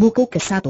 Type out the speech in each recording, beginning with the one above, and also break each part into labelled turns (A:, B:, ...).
A: Buku ke-1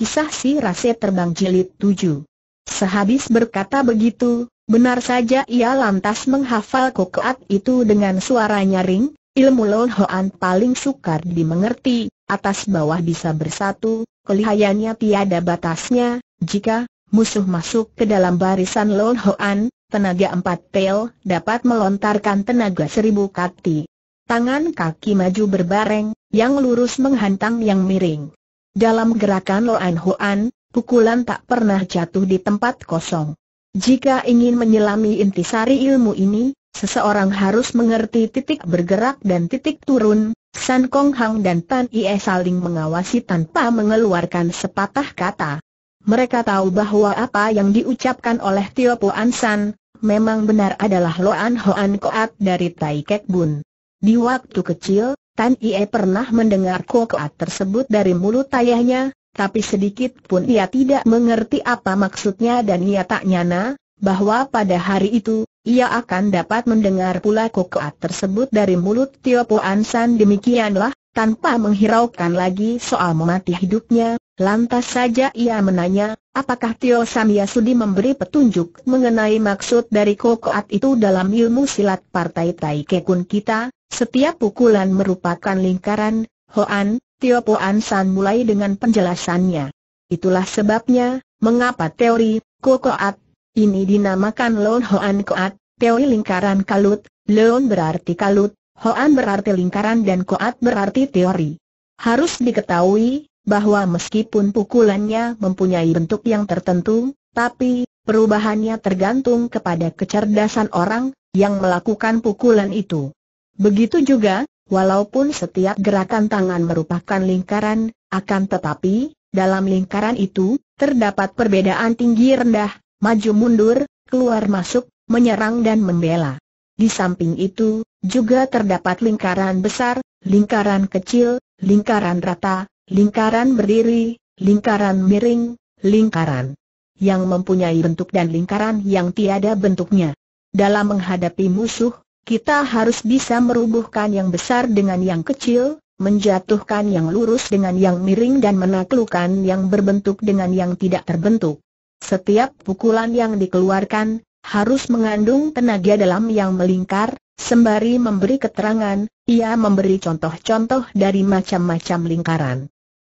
A: Kisah si Rase Terbang Jilid 7 Sehabis berkata begitu, benar saja ia lantas menghafal kokoat itu dengan suara nyaring, ilmu Lon Hoan paling sukar dimengerti, atas bawah bisa bersatu, kelihayannya tiada batasnya, jika musuh masuk ke dalam barisan Lon Hoan, tenaga empat pel dapat melontarkan tenaga seribu kati. Tangan kaki maju berbareng, yang lurus menghantam yang miring. Dalam gerakan Loan Hoan, pukulan tak pernah jatuh di tempat kosong. Jika ingin menyelami intisari ilmu ini, seseorang harus mengerti titik bergerak dan titik turun. San Kong Hang dan Tan Ie saling mengawasi tanpa mengeluarkan sepatah kata. Mereka tahu bahwa apa yang diucapkan oleh Tio Puan San, memang benar adalah Loan Hoan Koat dari Tai Kek Bun. Di waktu kecil, Tan Ie pernah mendengar kokoat tersebut dari mulut ayahnya, tapi sedikit pun ia tidak mengerti apa maksudnya dan ia tak nyana, bahwa pada hari itu, ia akan dapat mendengar pula kokoat tersebut dari mulut Tio Po Ansan demikianlah, tanpa menghiraukan lagi soal mati hidupnya, lantas saja ia menanya, apakah Tio Samia Sudi memberi petunjuk mengenai maksud dari kokoat itu dalam ilmu silat partai Tai Kekun kita, setiap pukulan merupakan lingkaran, Hoan, Tio Poan San mulai dengan penjelasannya. Itulah sebabnya, mengapa teori, Kokoat, ini dinamakan Lon Hoan Koat, teori lingkaran kalut, Lon berarti kalut, Hoan berarti lingkaran dan Koat berarti teori. Harus diketahui, bahwa meskipun pukulannya mempunyai bentuk yang tertentu, tapi, perubahannya tergantung kepada kecerdasan orang, yang melakukan pukulan itu. Begitu juga, walaupun setiap gerakan tangan merupakan lingkaran, akan tetapi, dalam lingkaran itu, terdapat perbedaan tinggi rendah, maju mundur, keluar masuk, menyerang dan membela. Di samping itu, juga terdapat lingkaran besar, lingkaran kecil, lingkaran rata, lingkaran berdiri, lingkaran miring, lingkaran yang mempunyai bentuk dan lingkaran yang tiada bentuknya. Dalam menghadapi musuh, kita harus bisa merubuhkan yang besar dengan yang kecil, menjatuhkan yang lurus dengan yang miring dan menaklukkan yang berbentuk dengan yang tidak terbentuk. Setiap pukulan yang dikeluarkan, harus mengandung tenaga dalam yang melingkar, sembari memberi keterangan, ia memberi contoh-contoh dari macam-macam lingkaran.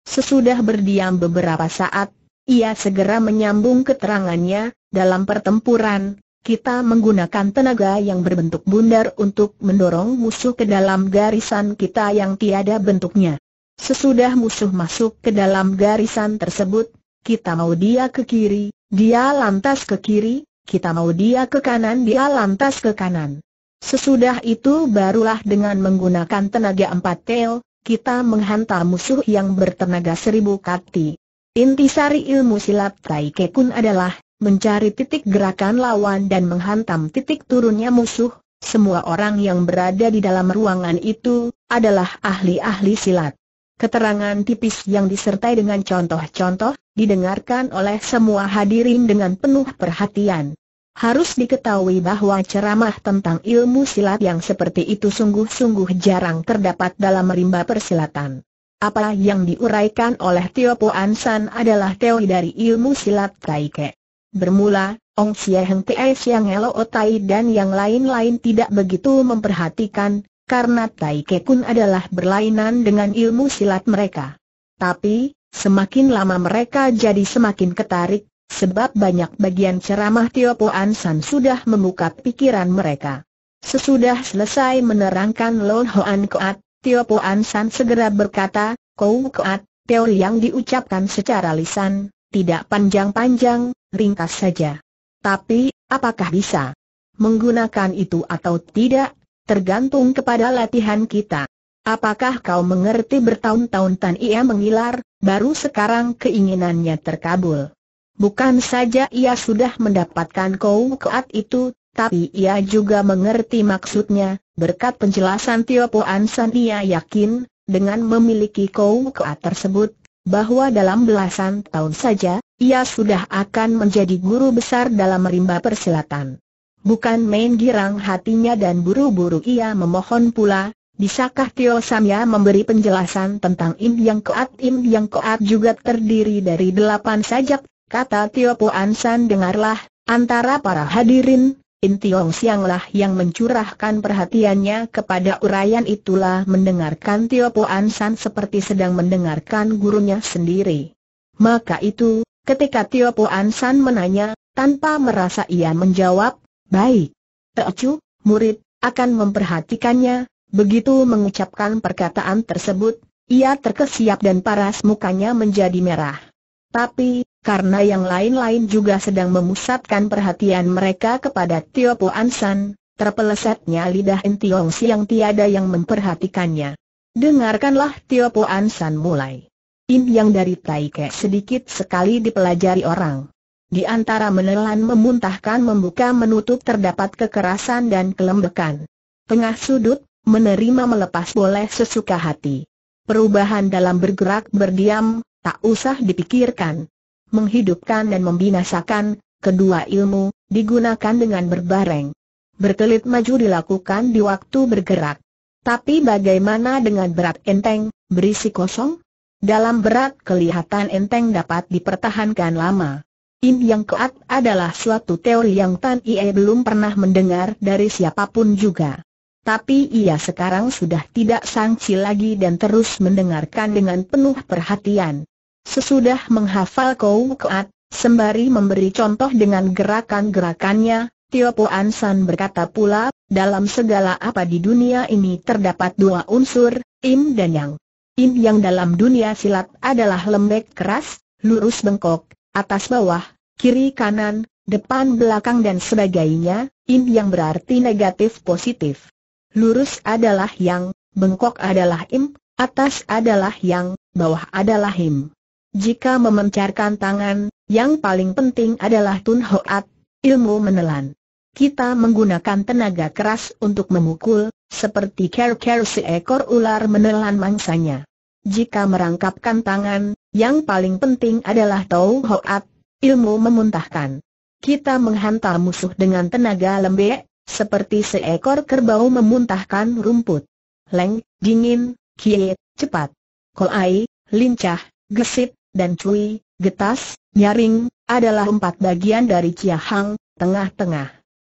A: Sesudah berdiam beberapa saat, ia segera menyambung keterangannya, dalam pertempuran, kita menggunakan tenaga yang berbentuk bundar untuk mendorong musuh ke dalam garisan kita yang tiada bentuknya. Sesudah musuh masuk ke dalam garisan tersebut, kita mau dia ke kiri, dia lantas ke kiri, kita mau dia ke kanan, dia lantas ke kanan. Sesudah itu barulah dengan menggunakan tenaga empat tel, kita menghantam musuh yang bertenaga seribu kaki. Intisari ilmu silat Taikekun kun adalah mencari titik gerakan lawan dan menghantam titik turunnya musuh, semua orang yang berada di dalam ruangan itu adalah ahli-ahli silat. Keterangan tipis yang disertai dengan contoh-contoh didengarkan oleh semua hadirin dengan penuh perhatian. Harus diketahui bahwa ceramah tentang ilmu silat yang seperti itu sungguh-sungguh jarang terdapat dalam rimba persilatan. Apa yang diuraikan oleh Tio Puan San adalah teori dari ilmu silat Taike. Bermula, Ong Xie Heng Siang Helo Tai dan yang lain-lain tidak begitu memperhatikan, karena Tai Kekun adalah berlainan dengan ilmu silat mereka. Tapi, semakin lama mereka jadi semakin ketarik, sebab banyak bagian ceramah Tio Po San sudah membuka pikiran mereka. Sesudah selesai menerangkan Lon An Koat, Tio Po San segera berkata, Kau Koat, teori yang diucapkan secara lisan, tidak panjang-panjang, ringkas saja. Tapi, apakah bisa menggunakan itu atau tidak, tergantung kepada latihan kita. Apakah kau mengerti bertahun-tahun Tan Ia mengilar, baru sekarang keinginannya terkabul. Bukan saja ia sudah mendapatkan kau keat itu, tapi ia juga mengerti maksudnya, berkat penjelasan Tio Puan San ia yakin, dengan memiliki kau keat tersebut, bahwa dalam belasan tahun saja, ia sudah akan menjadi guru besar dalam rimba persilatan. Bukan main girang hatinya dan buru-buru ia memohon pula, bisakah Tio Samya memberi penjelasan tentang Im Yang Koat? Im Yang Koat juga terdiri dari delapan sajak, kata Tio Puan San dengarlah, antara para hadirin, In Tiong lah yang mencurahkan perhatiannya kepada urayan itulah mendengarkan Tio Po San seperti sedang mendengarkan gurunya sendiri. Maka itu, ketika Tio Po San menanya, tanpa merasa ia menjawab, baik. Teocu, murid, akan memperhatikannya, begitu mengucapkan perkataan tersebut, ia terkesiap dan paras mukanya menjadi merah. Tapi, karena yang lain-lain juga sedang memusatkan perhatian mereka kepada Tio Po Ansan, terpelesetnya lidah Entiong Siang tiada yang memperhatikannya. Dengarkanlah Tio Po Ansan mulai. In yang dari Taike sedikit sekali dipelajari orang. Di antara menelan memuntahkan membuka menutup terdapat kekerasan dan kelembekan. Tengah sudut, menerima melepas boleh sesuka hati. Perubahan dalam bergerak berdiam, tak usah dipikirkan menghidupkan dan membinasakan, kedua ilmu, digunakan dengan berbareng. Berkelit maju dilakukan di waktu bergerak. Tapi bagaimana dengan berat enteng, berisi kosong? Dalam berat kelihatan enteng dapat dipertahankan lama. In yang keat adalah suatu teori yang Tan Ie belum pernah mendengar dari siapapun juga. Tapi ia sekarang sudah tidak sangsi lagi dan terus mendengarkan dengan penuh perhatian. Sesudah menghafal Kou Kuat, sembari memberi contoh dengan gerakan-gerakannya, Tio Po San berkata pula, dalam segala apa di dunia ini terdapat dua unsur, Im dan Yang. Im yang dalam dunia silat adalah lembek keras, lurus bengkok, atas bawah, kiri kanan, depan belakang dan sebagainya, Im yang berarti negatif positif. Lurus adalah Yang, bengkok adalah Im, atas adalah Yang, bawah adalah Im. Jika memencarkan tangan, yang paling penting adalah Tun Hoat, ilmu menelan. Kita menggunakan tenaga keras untuk memukul, seperti ker-ker seekor ular menelan mangsanya. Jika merangkapkan tangan, yang paling penting adalah Tau Hoat, ilmu memuntahkan. Kita menghantar musuh dengan tenaga lembek, seperti seekor kerbau memuntahkan rumput. Leng, dingin, kiet, cepat. Koai, lincah, gesit, dan cui, getas, nyaring, adalah empat bagian dari hang tengah-tengah.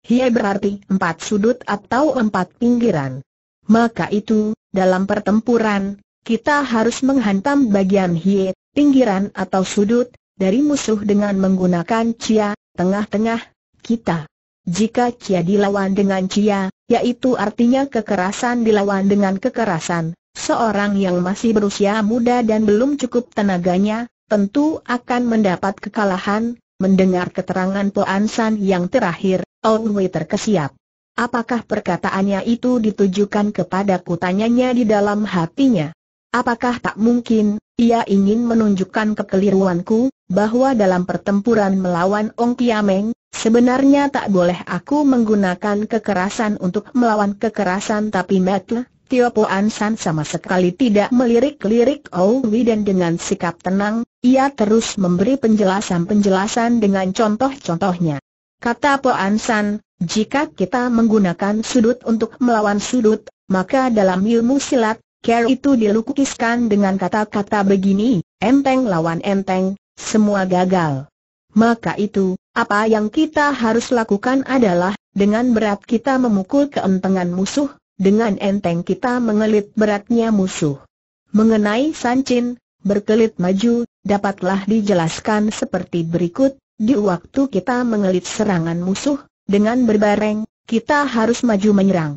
A: Hie berarti empat sudut atau empat pinggiran. Maka itu, dalam pertempuran, kita harus menghantam bagian hie, pinggiran atau sudut, dari musuh dengan menggunakan cia, tengah-tengah, kita. Jika cia dilawan dengan cia, yaitu artinya kekerasan dilawan dengan kekerasan, Seorang yang masih berusia muda dan belum cukup tenaganya, tentu akan mendapat kekalahan, mendengar keterangan Po Ansan yang terakhir, Ong Wei terkesiap. Apakah perkataannya itu ditujukan kepada kutanyanya di dalam hatinya? Apakah tak mungkin, ia ingin menunjukkan kekeliruanku, bahwa dalam pertempuran melawan Ong Kiameng, sebenarnya tak boleh aku menggunakan kekerasan untuk melawan kekerasan tapi Metle, Tio Poan San sama sekali tidak melirik-lirik Owi dan dengan sikap tenang, ia terus memberi penjelasan-penjelasan dengan contoh-contohnya. Kata Poan San, jika kita menggunakan sudut untuk melawan sudut, maka dalam ilmu silat, care itu dilukiskan dengan kata-kata begini, enteng lawan enteng, semua gagal. Maka itu, apa yang kita harus lakukan adalah, dengan berat kita memukul keentengan musuh, dengan enteng kita mengelit beratnya musuh. Mengenai Sancin, berkelit maju, dapatlah dijelaskan seperti berikut, di waktu kita mengelit serangan musuh, dengan berbareng, kita harus maju menyerang.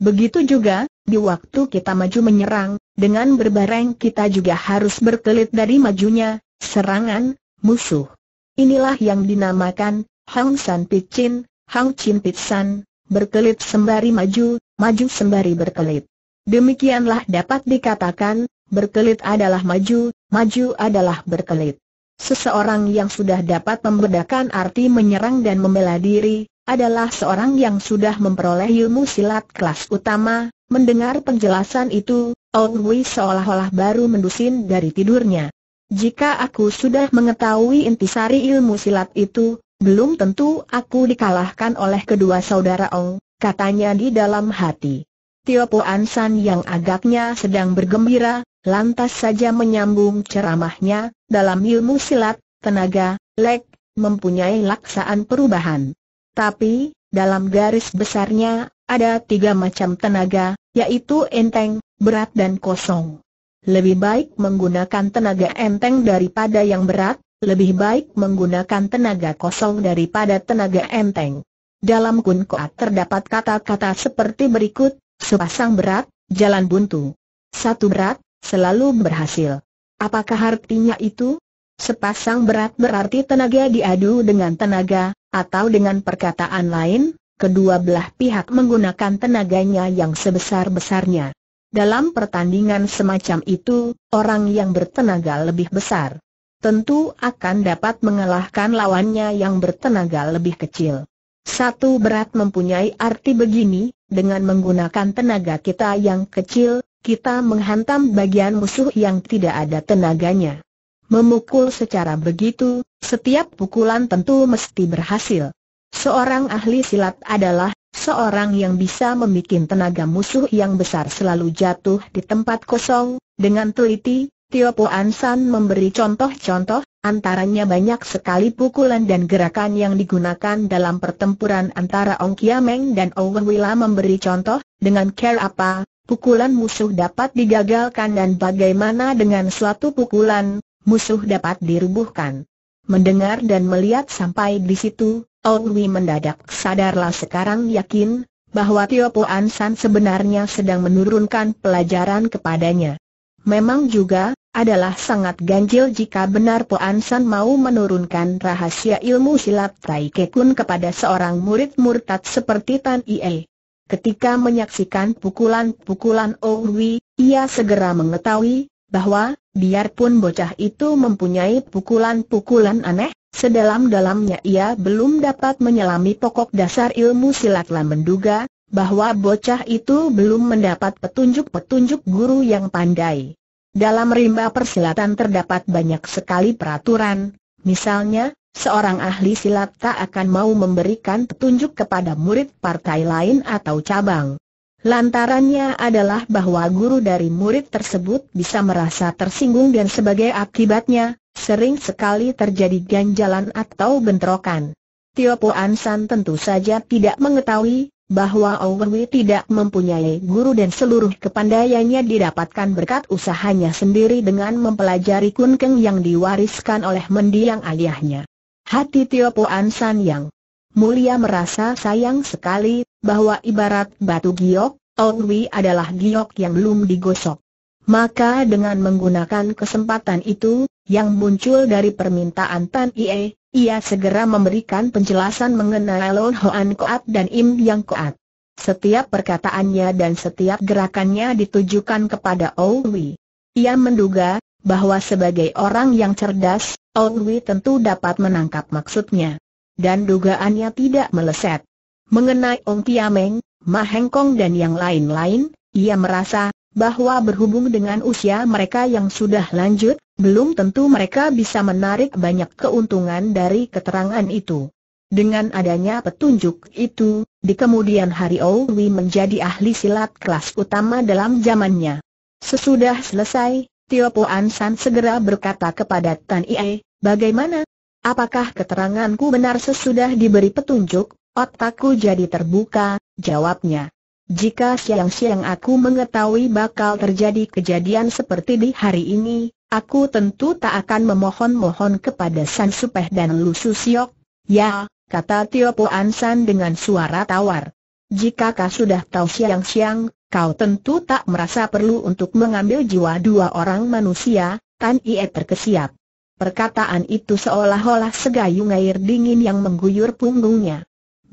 A: Begitu juga, di waktu kita maju menyerang, dengan berbareng kita juga harus berkelit dari majunya, serangan, musuh. Inilah yang dinamakan Hang San Pichin, Hang Chin Pitsan, berkelit sembari maju, maju sembari berkelit. Demikianlah dapat dikatakan, berkelit adalah maju, maju adalah berkelit. Seseorang yang sudah dapat membedakan arti menyerang dan membela diri, adalah seorang yang sudah memperoleh ilmu silat kelas utama, mendengar penjelasan itu, Ong Wei seolah-olah baru mendusin dari tidurnya. Jika aku sudah mengetahui intisari ilmu silat itu, belum tentu aku dikalahkan oleh kedua saudara Ong, katanya di dalam hati. Tio Po San yang agaknya sedang bergembira, lantas saja menyambung ceramahnya, dalam ilmu silat, tenaga, lek, mempunyai laksaan perubahan. Tapi, dalam garis besarnya, ada tiga macam tenaga, yaitu enteng, berat dan kosong. Lebih baik menggunakan tenaga enteng daripada yang berat, lebih baik menggunakan tenaga kosong daripada tenaga enteng. Dalam kun koat terdapat kata-kata seperti berikut, sepasang berat, jalan buntu. Satu berat, selalu berhasil. Apakah artinya itu? Sepasang berat berarti tenaga diadu dengan tenaga, atau dengan perkataan lain, kedua belah pihak menggunakan tenaganya yang sebesar-besarnya. Dalam pertandingan semacam itu, orang yang bertenaga lebih besar tentu akan dapat mengalahkan lawannya yang bertenaga lebih kecil. Satu berat mempunyai arti begini, dengan menggunakan tenaga kita yang kecil, kita menghantam bagian musuh yang tidak ada tenaganya. Memukul secara begitu, setiap pukulan tentu mesti berhasil. Seorang ahli silat adalah seorang yang bisa membuat tenaga musuh yang besar selalu jatuh di tempat kosong, dengan teliti, Tio Puan San memberi contoh-contoh, antaranya banyak sekali pukulan dan gerakan yang digunakan dalam pertempuran antara Ong Kiameng dan Owen Wila memberi contoh, dengan care apa, pukulan musuh dapat digagalkan dan bagaimana dengan suatu pukulan, musuh dapat dirubuhkan. Mendengar dan melihat sampai di situ, Ong Wi mendadak sadarlah sekarang yakin, bahwa Tio Puan San sebenarnya sedang menurunkan pelajaran kepadanya. Memang juga, adalah sangat ganjil jika benar Poan San mau menurunkan rahasia ilmu silat Tai Kekun kepada seorang murid murtad seperti Tan Ie. Ketika menyaksikan pukulan-pukulan Owi, ia segera mengetahui bahwa biarpun bocah itu mempunyai pukulan-pukulan aneh, sedalam-dalamnya ia belum dapat menyelami pokok dasar ilmu silat lam menduga bahwa bocah itu belum mendapat petunjuk-petunjuk guru yang pandai. Dalam rimba persilatan terdapat banyak sekali peraturan, misalnya, seorang ahli silat tak akan mau memberikan petunjuk kepada murid partai lain atau cabang. Lantarannya adalah bahwa guru dari murid tersebut bisa merasa tersinggung dan sebagai akibatnya, sering sekali terjadi ganjalan atau bentrokan. Tio Po Ansan tentu saja tidak mengetahui bahwa Owewi tidak mempunyai guru dan seluruh kepandaiannya didapatkan berkat usahanya sendiri dengan mempelajari kun yang diwariskan oleh mendiang ayahnya. Hati Tio Puan San yang mulia merasa sayang sekali, bahwa ibarat batu giok, Owewi adalah giok yang belum digosok. Maka dengan menggunakan kesempatan itu, yang muncul dari permintaan Tan Ie, ia segera memberikan penjelasan mengenai Lon Hoan Koat dan Im Yang Koat. Setiap perkataannya dan setiap gerakannya ditujukan kepada Owi. Ia menduga bahwa sebagai orang yang cerdas, Owi tentu dapat menangkap maksudnya. Dan dugaannya tidak meleset. Mengenai Ong Tiameng, Ma Hengkong dan yang lain-lain, ia merasa bahwa berhubung dengan usia mereka yang sudah lanjut, belum tentu mereka bisa menarik banyak keuntungan dari keterangan itu. Dengan adanya petunjuk itu, di kemudian hari Owi menjadi ahli silat kelas utama dalam zamannya. Sesudah selesai, Tio Po San segera berkata kepada Tan Ie, bagaimana? Apakah keteranganku benar sesudah diberi petunjuk? Otakku jadi terbuka, jawabnya. Jika siang-siang aku mengetahui bakal terjadi kejadian seperti di hari ini, aku tentu tak akan memohon-mohon kepada San Supeh dan Lu Susiok. Ya, kata Tio Po Ansan dengan suara tawar. Jika kau sudah tahu siang-siang, kau tentu tak merasa perlu untuk mengambil jiwa dua orang manusia, Tan Ie terkesiap. Perkataan itu seolah-olah segayung air dingin yang mengguyur punggungnya.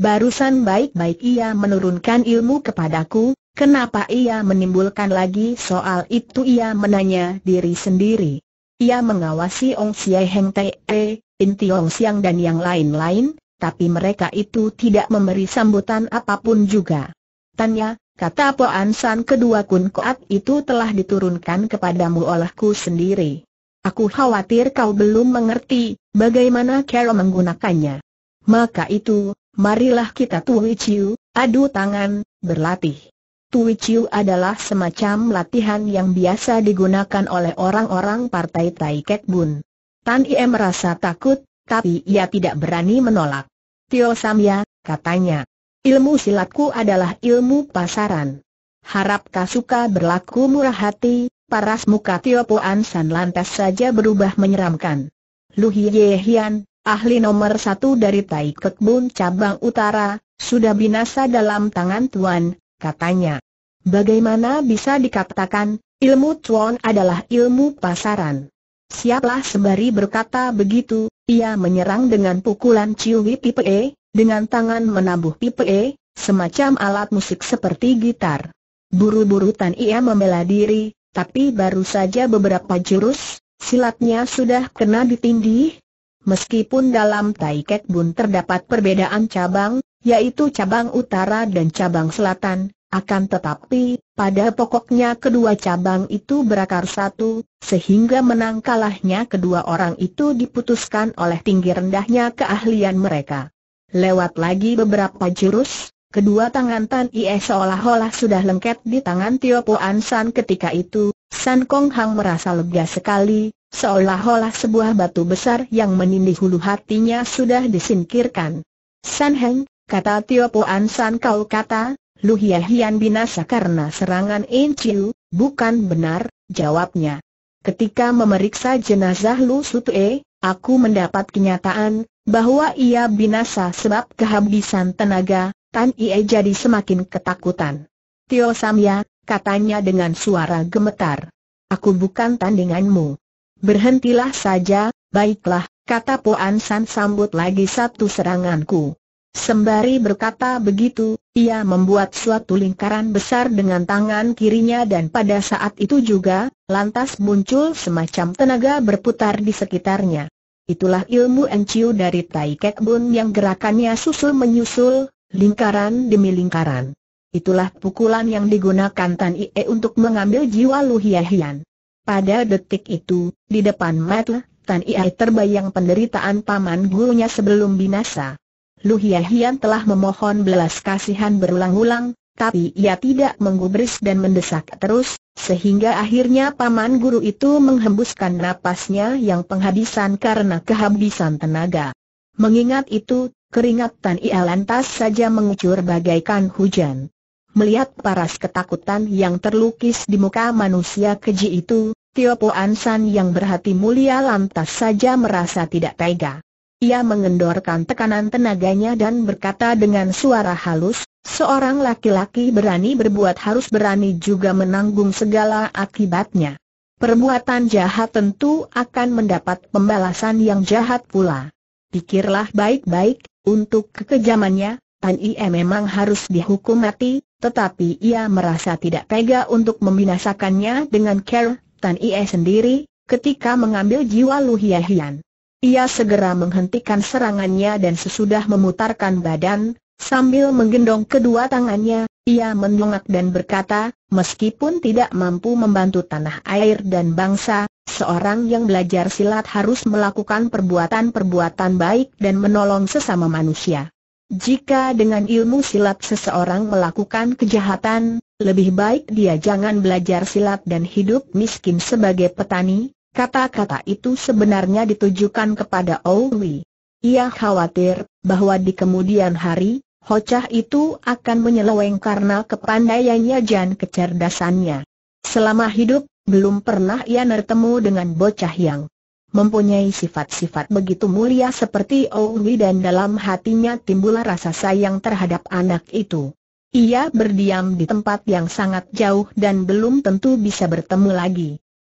A: Barusan baik-baik ia menurunkan ilmu kepadaku, kenapa ia menimbulkan lagi soal itu ia menanya diri sendiri. Ia mengawasi Ong Siai Heng Te, Inti Ong Siang dan yang lain-lain, tapi mereka itu tidak memberi sambutan apapun juga. Tanya, kata Po Ansan kedua kun koat itu telah diturunkan kepadamu olehku sendiri. Aku khawatir kau belum mengerti, bagaimana cara menggunakannya. Maka itu, marilah kita Tui Chiu, adu tangan, berlatih. Tui Chiu adalah semacam latihan yang biasa digunakan oleh orang-orang partai Tai Kek Bun. Tan Ie merasa takut, tapi ia tidak berani menolak. Tio Samya, katanya, ilmu silatku adalah ilmu pasaran. Harap Kasuka berlaku murah hati, paras muka Tio Puan San lantas saja berubah menyeramkan. Lu Hie Hian, ahli nomor satu dari Tai Kek Bun cabang utara, sudah binasa dalam tangan Tuan, katanya. Bagaimana bisa dikatakan, ilmu Tuan adalah ilmu pasaran. Siaplah sembari berkata begitu, ia menyerang dengan pukulan Ciwi Pipe, e, dengan tangan menabuh Pipe, e, semacam alat musik seperti gitar. Buru-buru Tan Ia membela diri, tapi baru saja beberapa jurus, silatnya sudah kena ditindih, Meskipun dalam Taiket Bun terdapat perbedaan cabang, yaitu cabang utara dan cabang selatan, akan tetapi, pada pokoknya kedua cabang itu berakar satu, sehingga menang kalahnya kedua orang itu diputuskan oleh tinggi rendahnya keahlian mereka. Lewat lagi beberapa jurus, kedua tangan Tan Ie seolah-olah sudah lengket di tangan Tio Puan San ketika itu, San Kong Hang merasa lega sekali, Seolah-olah sebuah batu besar yang menindih hulu hatinya sudah disingkirkan. San Heng, kata Tio Puan San kau kata, Lu Hia Hian binasa karena serangan In Chiu, bukan benar, jawabnya. Ketika memeriksa jenazah Lu Sutue, aku mendapat kenyataan, bahwa ia binasa sebab kehabisan tenaga, Tan Ie jadi semakin ketakutan. Tio Samya, katanya dengan suara gemetar. Aku bukan tandinganmu. Berhentilah saja, baiklah, kata Po San sambut lagi satu seranganku. Sembari berkata begitu, ia membuat suatu lingkaran besar dengan tangan kirinya dan pada saat itu juga, lantas muncul semacam tenaga berputar di sekitarnya. Itulah ilmu enciu dari Tai Kek Bun yang gerakannya susul-menyusul, lingkaran demi lingkaran. Itulah pukulan yang digunakan Tan Ie untuk mengambil jiwa Lu Hiahian. Pada detik itu, di depan mata, Tan Iai terbayang penderitaan paman gurunya sebelum binasa. Lu Hian telah memohon belas kasihan berulang-ulang, tapi ia tidak menggubris dan mendesak terus, sehingga akhirnya paman guru itu menghembuskan napasnya yang penghabisan karena kehabisan tenaga. Mengingat itu, keringat Tan Ia lantas saja mengucur bagaikan hujan. Melihat paras ketakutan yang terlukis di muka manusia keji itu, Tio Po San yang berhati mulia lantas saja merasa tidak tega. Ia mengendorkan tekanan tenaganya dan berkata dengan suara halus, seorang laki-laki berani berbuat harus berani juga menanggung segala akibatnya. Perbuatan jahat tentu akan mendapat pembalasan yang jahat pula. Pikirlah baik-baik, untuk kekejamannya, Tan Ie memang harus dihukum mati, tetapi ia merasa tidak tega untuk membinasakannya dengan Ker Tan Ie sendiri, ketika mengambil jiwa Lu Hian. Ia segera menghentikan serangannya dan sesudah memutarkan badan, sambil menggendong kedua tangannya, ia mendongak dan berkata, meskipun tidak mampu membantu tanah air dan bangsa, seorang yang belajar silat harus melakukan perbuatan-perbuatan baik dan menolong sesama manusia. Jika dengan ilmu silat seseorang melakukan kejahatan, lebih baik dia jangan belajar silat dan hidup miskin sebagai petani, kata-kata itu sebenarnya ditujukan kepada Owi. Ia khawatir, bahwa di kemudian hari, Hocah itu akan menyeleweng karena kepandaiannya dan kecerdasannya. Selama hidup, belum pernah ia bertemu dengan bocah yang mempunyai sifat-sifat begitu mulia seperti Owi dan dalam hatinya timbul rasa sayang terhadap anak itu. Ia berdiam di tempat yang sangat jauh dan belum tentu bisa bertemu lagi.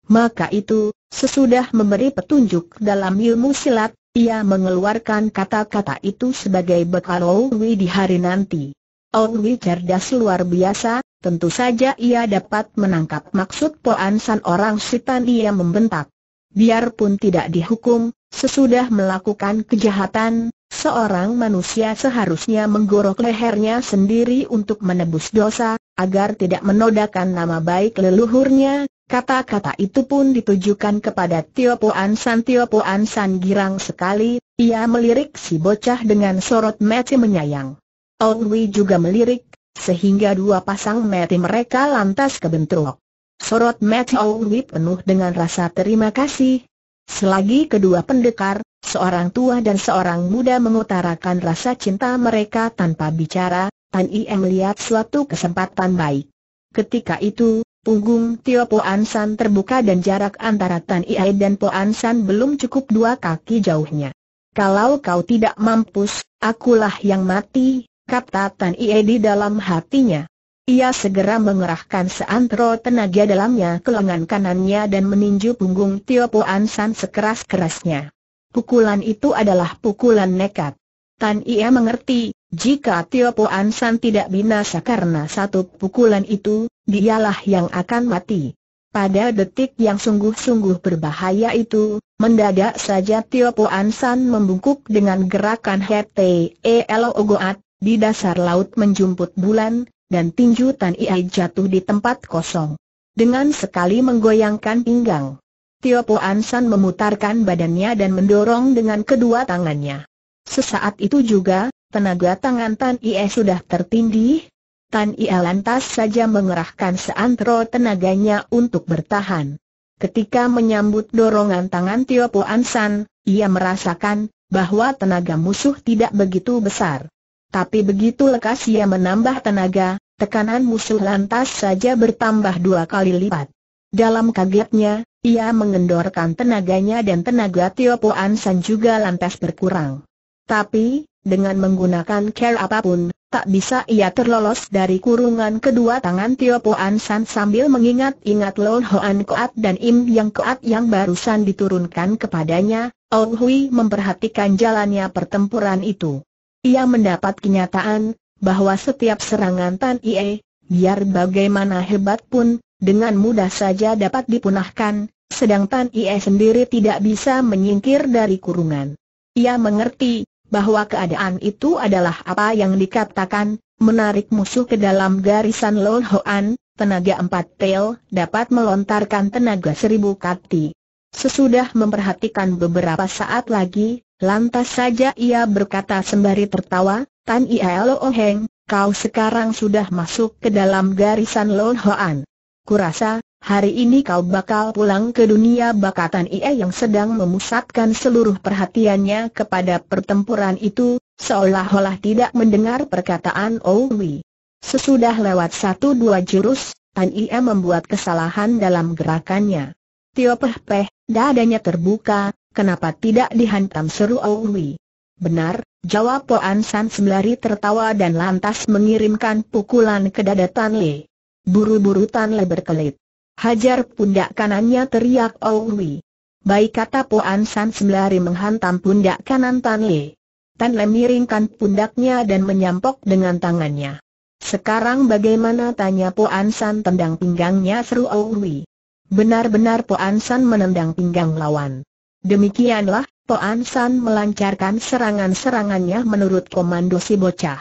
A: Maka itu, sesudah memberi petunjuk dalam ilmu silat, ia mengeluarkan kata-kata itu sebagai bekal Owi di hari nanti. Owi cerdas luar biasa, tentu saja ia dapat menangkap maksud poansan orang setan ia membentak biarpun tidak dihukum, sesudah melakukan kejahatan, seorang manusia seharusnya menggorok lehernya sendiri untuk menebus dosa, agar tidak menodakan nama baik leluhurnya, Kata-kata itu pun ditujukan kepada Tio Poan San Tio Poan San girang sekali, ia melirik si bocah dengan sorot mati menyayang. Ong Wei juga melirik, sehingga dua pasang mati mereka lantas kebentrok. Sorot Matt Wee penuh dengan rasa terima kasih. Selagi kedua pendekar, seorang tua dan seorang muda mengutarakan rasa cinta mereka tanpa bicara, Tan Ie melihat suatu kesempatan baik. Ketika itu, punggung Tio Po San terbuka dan jarak antara Tan Ie dan Po Ansan belum cukup dua kaki jauhnya. Kalau kau tidak mampus, akulah yang mati, kata Tan Ie di dalam hatinya. Ia segera mengerahkan seantero tenaga dalamnya ke lengan kanannya dan meninju punggung Tio Po San sekeras-kerasnya. Pukulan itu adalah pukulan nekat. Tan Ia mengerti, jika Tio Po San tidak binasa karena satu pukulan itu, dialah yang akan mati. Pada detik yang sungguh-sungguh berbahaya itu, mendadak saja Tio Po San membungkuk dengan gerakan Hete Elo Ogoat di dasar laut menjumput bulan, dan tinju Tan Iai jatuh di tempat kosong. Dengan sekali menggoyangkan pinggang. Tio Puan San memutarkan badannya dan mendorong dengan kedua tangannya. Sesaat itu juga, tenaga tangan Tan Ie sudah tertindih. Tan Iai lantas saja mengerahkan seantero tenaganya untuk bertahan. Ketika menyambut dorongan tangan Tio Puan San, ia merasakan bahwa tenaga musuh tidak begitu besar. Tapi begitu lekas ia menambah tenaga, tekanan musuh lantas saja bertambah dua kali lipat. Dalam kagetnya, ia mengendorkan tenaganya dan tenaga Tio Poan San juga lantas berkurang. Tapi, dengan menggunakan care apapun, tak bisa ia terlolos dari kurungan kedua tangan Tio Poan San sambil mengingat-ingat Lon Hoan Koat dan Im Yang Koat yang barusan diturunkan kepadanya, Ong Hui memperhatikan jalannya pertempuran itu. Ia mendapat kenyataan bahwa setiap serangan Tan Ie, biar bagaimana hebat pun, dengan mudah saja dapat dipunahkan, sedangkan Ie sendiri tidak bisa menyingkir dari kurungan. Ia mengerti bahwa keadaan itu adalah apa yang dikatakan, menarik musuh ke dalam garisan Lon Hoan, tenaga empat tail dapat melontarkan tenaga seribu kati. Sesudah memperhatikan beberapa saat lagi, Lantas saja ia berkata sembari tertawa, Tan Ielo oheng, kau sekarang sudah masuk ke dalam garisan Lon Hoan. Kurasa, hari ini kau bakal pulang ke dunia bakatan ia yang sedang memusatkan seluruh perhatiannya kepada pertempuran itu, seolah-olah tidak mendengar perkataan Owi. Sesudah lewat satu dua jurus, Tan Ia membuat kesalahan dalam gerakannya. Tio Peh Peh, Dadanya terbuka, kenapa tidak dihantam seru Owi? Benar, jawab Poan San sembari tertawa dan lantas mengirimkan pukulan ke dada Tan Le. Buru-buru Tan Le berkelit. Hajar pundak kanannya teriak Owi. Baik kata Poan San sembari menghantam pundak kanan Tan Le. Tan Le miringkan pundaknya dan menyampok dengan tangannya. Sekarang bagaimana tanya Poan San tendang pinggangnya seru Owi. Benar-benar Poan San menendang pinggang lawan. Demikianlah, Poan San melancarkan serangan-serangannya menurut komando si bocah.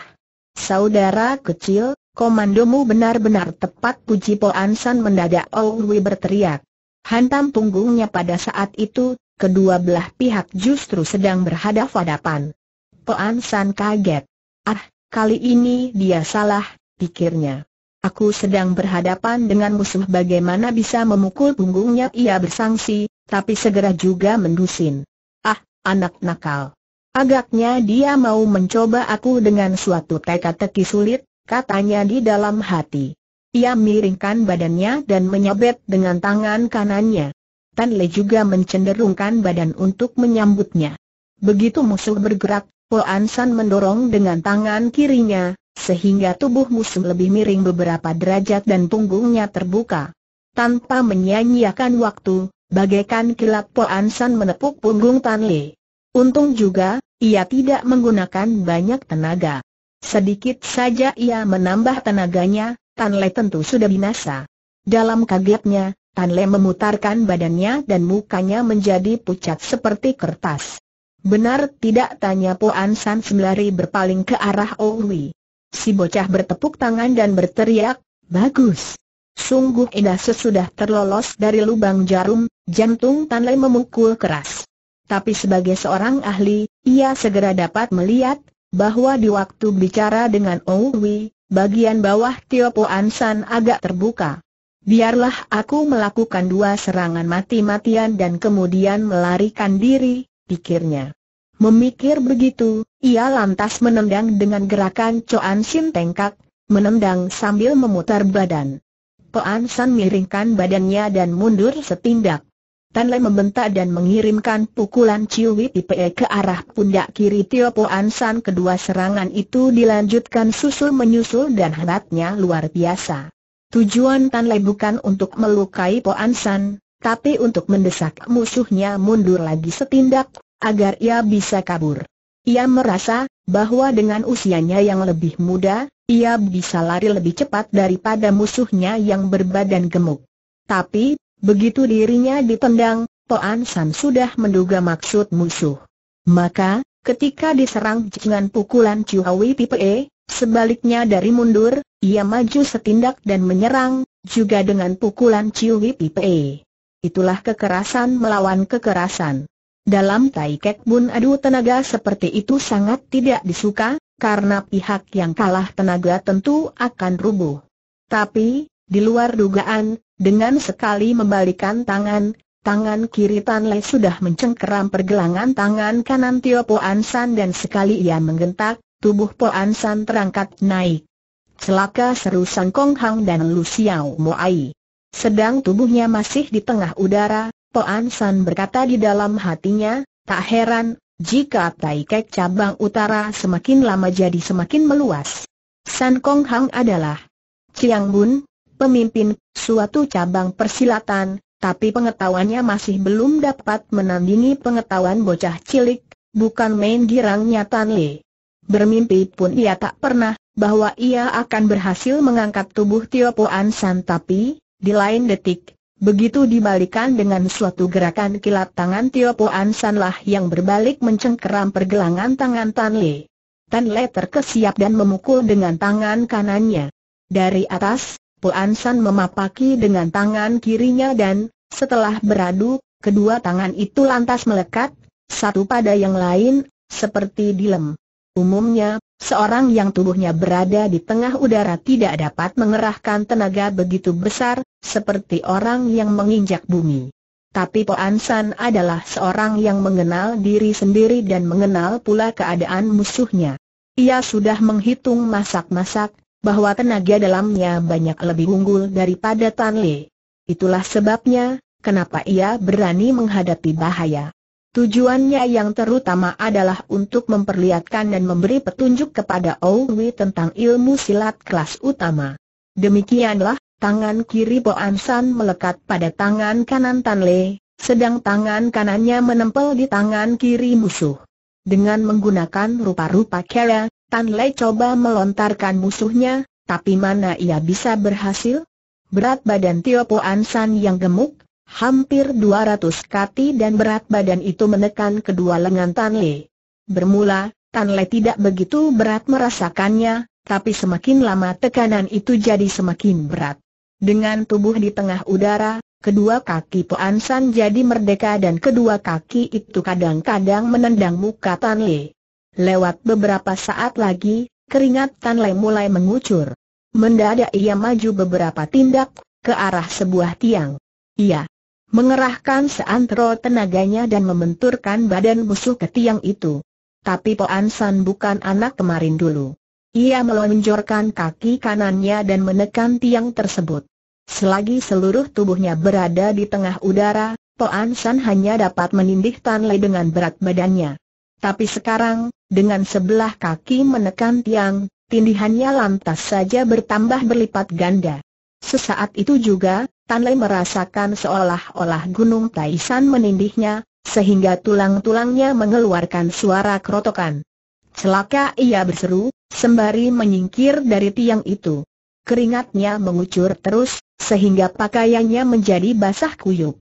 A: Saudara kecil, komandomu benar-benar tepat puji Poan San mendadak Owi berteriak. Hantam punggungnya pada saat itu, kedua belah pihak justru sedang berhadap-hadapan. Poan San kaget. Ah, kali ini dia salah, pikirnya. Aku sedang berhadapan dengan musuh bagaimana bisa memukul punggungnya ia bersangsi, tapi segera juga mendusin. Ah, anak nakal. Agaknya dia mau mencoba aku dengan suatu teka-teki sulit, katanya di dalam hati. Ia miringkan badannya dan menyabet dengan tangan kanannya. Tan Le juga mencenderungkan badan untuk menyambutnya. Begitu musuh bergerak, Po An San mendorong dengan tangan kirinya, sehingga tubuh musuh lebih miring beberapa derajat dan punggungnya terbuka. Tanpa menyanyiakan waktu, bagaikan kilat Po San menepuk punggung Tan Lei. Untung juga, ia tidak menggunakan banyak tenaga. Sedikit saja ia menambah tenaganya, Tan Le tentu sudah binasa. Dalam kagetnya, Tan Le memutarkan badannya dan mukanya menjadi pucat seperti kertas. Benar tidak tanya Po San sembari berpaling ke arah Ohui. Si bocah bertepuk tangan dan berteriak, bagus. Sungguh indah sesudah terlolos dari lubang jarum, jantung Tan Lei memukul keras. Tapi sebagai seorang ahli, ia segera dapat melihat, bahwa di waktu bicara dengan Owi, bagian bawah Tio Po San agak terbuka. Biarlah aku melakukan dua serangan mati-matian dan kemudian melarikan diri, pikirnya. Memikir begitu, ia lantas menendang dengan gerakan Coan Sin Tengkak, menendang sambil memutar badan. Coan San miringkan badannya dan mundur setindak. Tan Le membentak dan mengirimkan pukulan Ciwi Pee ke arah pundak kiri Tio Poan San. Kedua serangan itu dilanjutkan susul menyusul dan hangatnya luar biasa. Tujuan Tan Le bukan untuk melukai Poan San, tapi untuk mendesak musuhnya mundur lagi setindak, agar ia bisa kabur. Ia merasa bahwa dengan usianya yang lebih muda, ia bisa lari lebih cepat daripada musuhnya yang berbadan gemuk. Tapi, begitu dirinya ditendang, Toan San sudah menduga maksud musuh. Maka, ketika diserang dengan pukulan Chihuahua Pipe, e, sebaliknya dari mundur, ia maju setindak dan menyerang, juga dengan pukulan Chihuahua Pipe. E. Itulah kekerasan melawan kekerasan. Dalam Tai Kek Bun adu tenaga seperti itu sangat tidak disuka, karena pihak yang kalah tenaga tentu akan rubuh. Tapi, di luar dugaan, dengan sekali membalikan tangan, tangan kiri Tan Le sudah mencengkeram pergelangan tangan kanan Tio Po San dan sekali ia menggentak, tubuh Po San terangkat naik. Celaka seru Sang Kong Hang dan Lu Xiao Mo Ai. Sedang tubuhnya masih di tengah udara, Toan San berkata di dalam hatinya, tak heran, jika Tai Kek cabang utara semakin lama jadi semakin meluas. San Kong Hang adalah Chiang Bun, pemimpin suatu cabang persilatan, tapi pengetahuannya masih belum dapat menandingi pengetahuan bocah cilik, bukan main girangnya Tan Le. Bermimpi pun ia tak pernah, bahwa ia akan berhasil mengangkat tubuh Tio An San tapi, di lain detik, Begitu dibalikan dengan suatu gerakan kilat tangan Tio Po lah yang berbalik mencengkeram pergelangan tangan Tan Le. Tan Le terkesiap dan memukul dengan tangan kanannya. Dari atas, Po San memapaki dengan tangan kirinya dan, setelah beradu, kedua tangan itu lantas melekat, satu pada yang lain, seperti dilem. Umumnya, seorang yang tubuhnya berada di tengah udara tidak dapat mengerahkan tenaga begitu besar, seperti orang yang menginjak bumi. Tapi Poan San adalah seorang yang mengenal diri sendiri dan mengenal pula keadaan musuhnya. Ia sudah menghitung masak-masak, bahwa tenaga dalamnya banyak lebih unggul daripada Tan Le. Itulah sebabnya, kenapa ia berani menghadapi bahaya. Tujuannya yang terutama adalah untuk memperlihatkan dan memberi petunjuk kepada Owi tentang ilmu silat kelas utama. Demikianlah, tangan kiri Po Ansan melekat pada tangan kanan Tan Le, sedang tangan kanannya menempel di tangan kiri musuh. Dengan menggunakan rupa-rupa kera, Tan Le coba melontarkan musuhnya, tapi mana ia bisa berhasil? Berat badan Tio Po Ansan yang gemuk, Hampir 200 kati dan berat badan itu menekan kedua lengan Tan Le. Bermula, Tan Le tidak begitu berat merasakannya, tapi semakin lama tekanan itu jadi semakin berat. Dengan tubuh di tengah udara, kedua kaki Poan San jadi merdeka dan kedua kaki itu kadang-kadang menendang muka Tan Le. Lewat beberapa saat lagi, keringat Tan Le mulai mengucur. Mendadak ia maju beberapa tindak, ke arah sebuah tiang. Ia mengerahkan seantero tenaganya dan membenturkan badan musuh ke tiang itu. Tapi Poan San bukan anak kemarin dulu. Ia melonjorkan kaki kanannya dan menekan tiang tersebut. Selagi seluruh tubuhnya berada di tengah udara, Poan San hanya dapat menindih Tanle dengan berat badannya. Tapi sekarang, dengan sebelah kaki menekan tiang, tindihannya lantas saja bertambah berlipat ganda. Sesaat itu juga, Tan Lei merasakan seolah-olah gunung Taisan menindihnya, sehingga tulang-tulangnya mengeluarkan suara kerotokan. Celaka ia berseru, sembari menyingkir dari tiang itu. Keringatnya mengucur terus, sehingga pakaiannya menjadi basah kuyuk.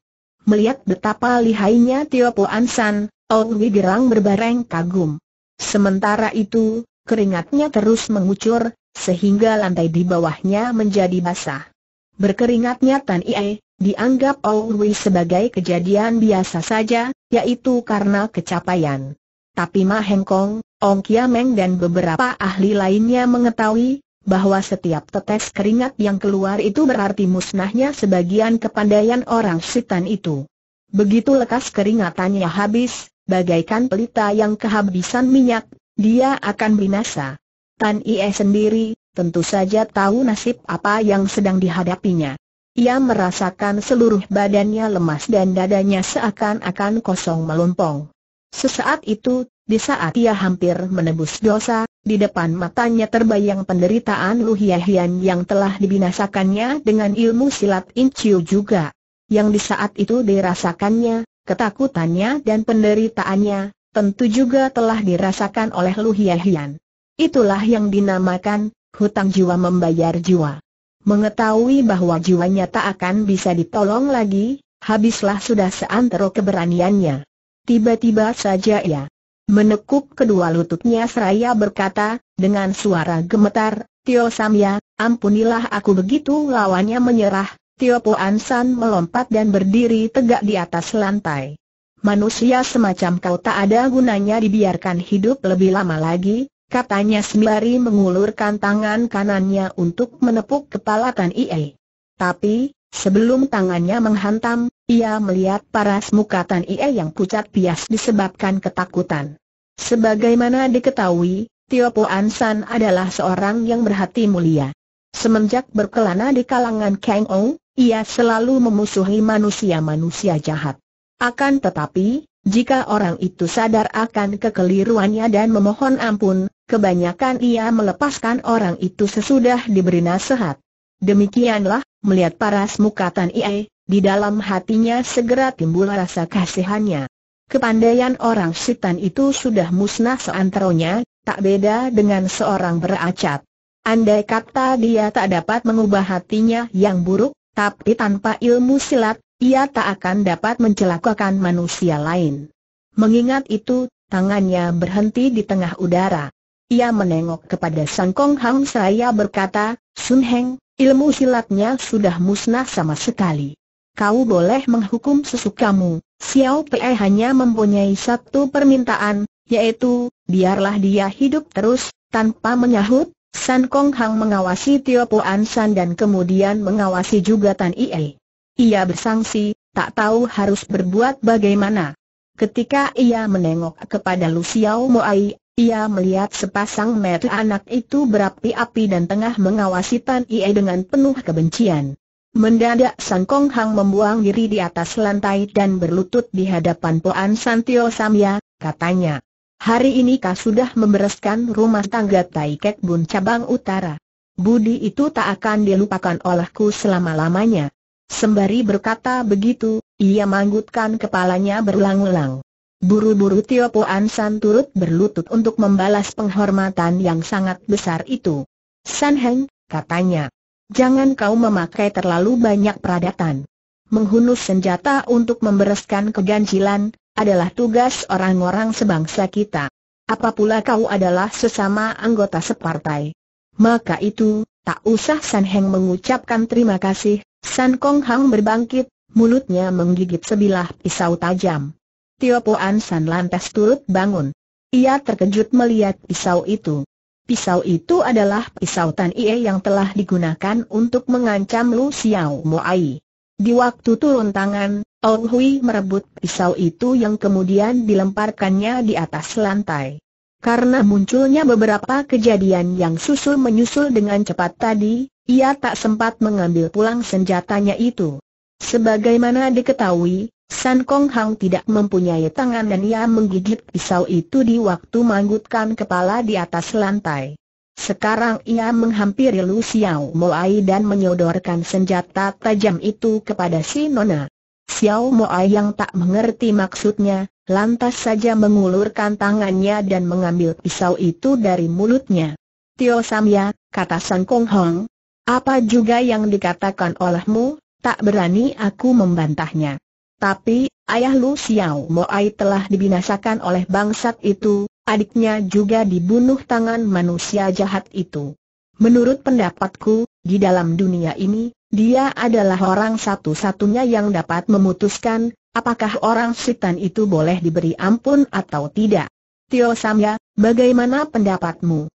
A: Melihat betapa lihainya Tio Po Ansan, Ong Wigerang berbareng kagum. Sementara itu, keringatnya terus mengucur, sehingga lantai di bawahnya menjadi basah. Berkeringatnya Tan Ie, dianggap Owi sebagai kejadian biasa saja, yaitu karena kecapaian. Tapi Ma Heng Kong, Ong Kia Meng dan beberapa ahli lainnya mengetahui, bahwa setiap tetes keringat yang keluar itu berarti musnahnya sebagian kepandaian orang setan itu. Begitu lekas keringatannya habis, bagaikan pelita yang kehabisan minyak, dia akan binasa. Tan Ie sendiri, tentu saja tahu nasib apa yang sedang dihadapinya. Ia merasakan seluruh badannya lemas dan dadanya seakan-akan kosong melompong. Sesaat itu, di saat ia hampir menebus dosa, di depan matanya terbayang penderitaan Lu Hian yang telah dibinasakannya dengan ilmu silat Inciu juga. Yang di saat itu dirasakannya, ketakutannya dan penderitaannya, tentu juga telah dirasakan oleh Lu Hian. Itulah yang dinamakan hutang jiwa membayar jiwa. Mengetahui bahwa jiwanya tak akan bisa ditolong lagi, habislah sudah seantero keberaniannya. Tiba-tiba saja ia menekuk kedua lututnya seraya berkata, dengan suara gemetar, Tio Samya, ampunilah aku begitu lawannya menyerah, Tio Puan San melompat dan berdiri tegak di atas lantai. Manusia semacam kau tak ada gunanya dibiarkan hidup lebih lama lagi, Katanya sembari mengulurkan tangan kanannya untuk menepuk kepala Tan Ie. Tapi, sebelum tangannya menghantam, ia melihat paras muka Tan Ie yang pucat pias disebabkan ketakutan. Sebagaimana diketahui, Tio Po San adalah seorang yang berhati mulia. Semenjak berkelana di kalangan Kang Ong, ia selalu memusuhi manusia-manusia jahat. Akan tetapi, jika orang itu sadar akan kekeliruannya dan memohon ampun, kebanyakan ia melepaskan orang itu sesudah diberi nasihat. Demikianlah, melihat paras muka Tan ia, di dalam hatinya segera timbul rasa kasihannya. Kepandaian orang sitan itu sudah musnah seantaronya, tak beda dengan seorang beracat. Andai kata dia tak dapat mengubah hatinya yang buruk, tapi tanpa ilmu silat, ia tak akan dapat mencelakakan manusia lain. Mengingat itu, tangannya berhenti di tengah udara. Ia menengok kepada Sang Kong Hang Saya berkata, Sun Heng, ilmu silatnya sudah musnah sama sekali. Kau boleh menghukum sesukamu, Xiao Pei hanya mempunyai satu permintaan, yaitu, biarlah dia hidup terus, tanpa menyahut, San Kong Hang mengawasi Tio Puan San dan kemudian mengawasi juga Tan Ie. Ia bersangsi, tak tahu harus berbuat bagaimana. Ketika ia menengok kepada Luciao Moai, ia melihat sepasang mata anak itu berapi-api dan tengah mengawasi Tan Ie dengan penuh kebencian. Mendadak Sang Kong Hang membuang diri di atas lantai dan berlutut di hadapan Poan Santio Samya, katanya. Hari ini kau sudah membereskan rumah tangga Tai Kek Bun Cabang Utara. Budi itu tak akan dilupakan olehku selama-lamanya. Sembari berkata begitu, ia manggutkan kepalanya berulang-ulang. Buru-buru Tio Po San turut berlutut untuk membalas penghormatan yang sangat besar itu. San Heng, katanya, jangan kau memakai terlalu banyak peradatan. Menghunus senjata untuk membereskan keganjilan, adalah tugas orang-orang sebangsa kita. Apa pula kau adalah sesama anggota separtai. Maka itu, tak usah San Heng mengucapkan terima kasih, San Kong Hang berbangkit, mulutnya menggigit sebilah pisau tajam. Tio Poan San lantas turut bangun. Ia terkejut melihat pisau itu. Pisau itu adalah pisau Tan Ie yang telah digunakan untuk mengancam Lu Xiao Moai. Di waktu turun tangan, Ong Hui merebut pisau itu yang kemudian dilemparkannya di atas lantai. Karena munculnya beberapa kejadian yang susul menyusul dengan cepat tadi, ia tak sempat mengambil pulang senjatanya itu. Sebagaimana diketahui, San Kong Hang tidak mempunyai tangan dan ia menggigit pisau itu di waktu manggutkan kepala di atas lantai. Sekarang ia menghampiri Lu Xiao Moai dan menyodorkan senjata tajam itu kepada si Nona. Xiao Moai yang tak mengerti maksudnya, lantas saja mengulurkan tangannya dan mengambil pisau itu dari mulutnya. Tio Samya, kata San Kong Hong, apa juga yang dikatakan olehmu, tak berani aku membantahnya. Tapi, ayah Lu Xiao Moai telah dibinasakan oleh bangsat itu, adiknya juga dibunuh tangan manusia jahat itu. Menurut pendapatku, di dalam dunia ini, dia adalah orang satu-satunya yang dapat memutuskan, apakah orang setan itu boleh diberi ampun atau tidak. Tio Samya, bagaimana pendapatmu?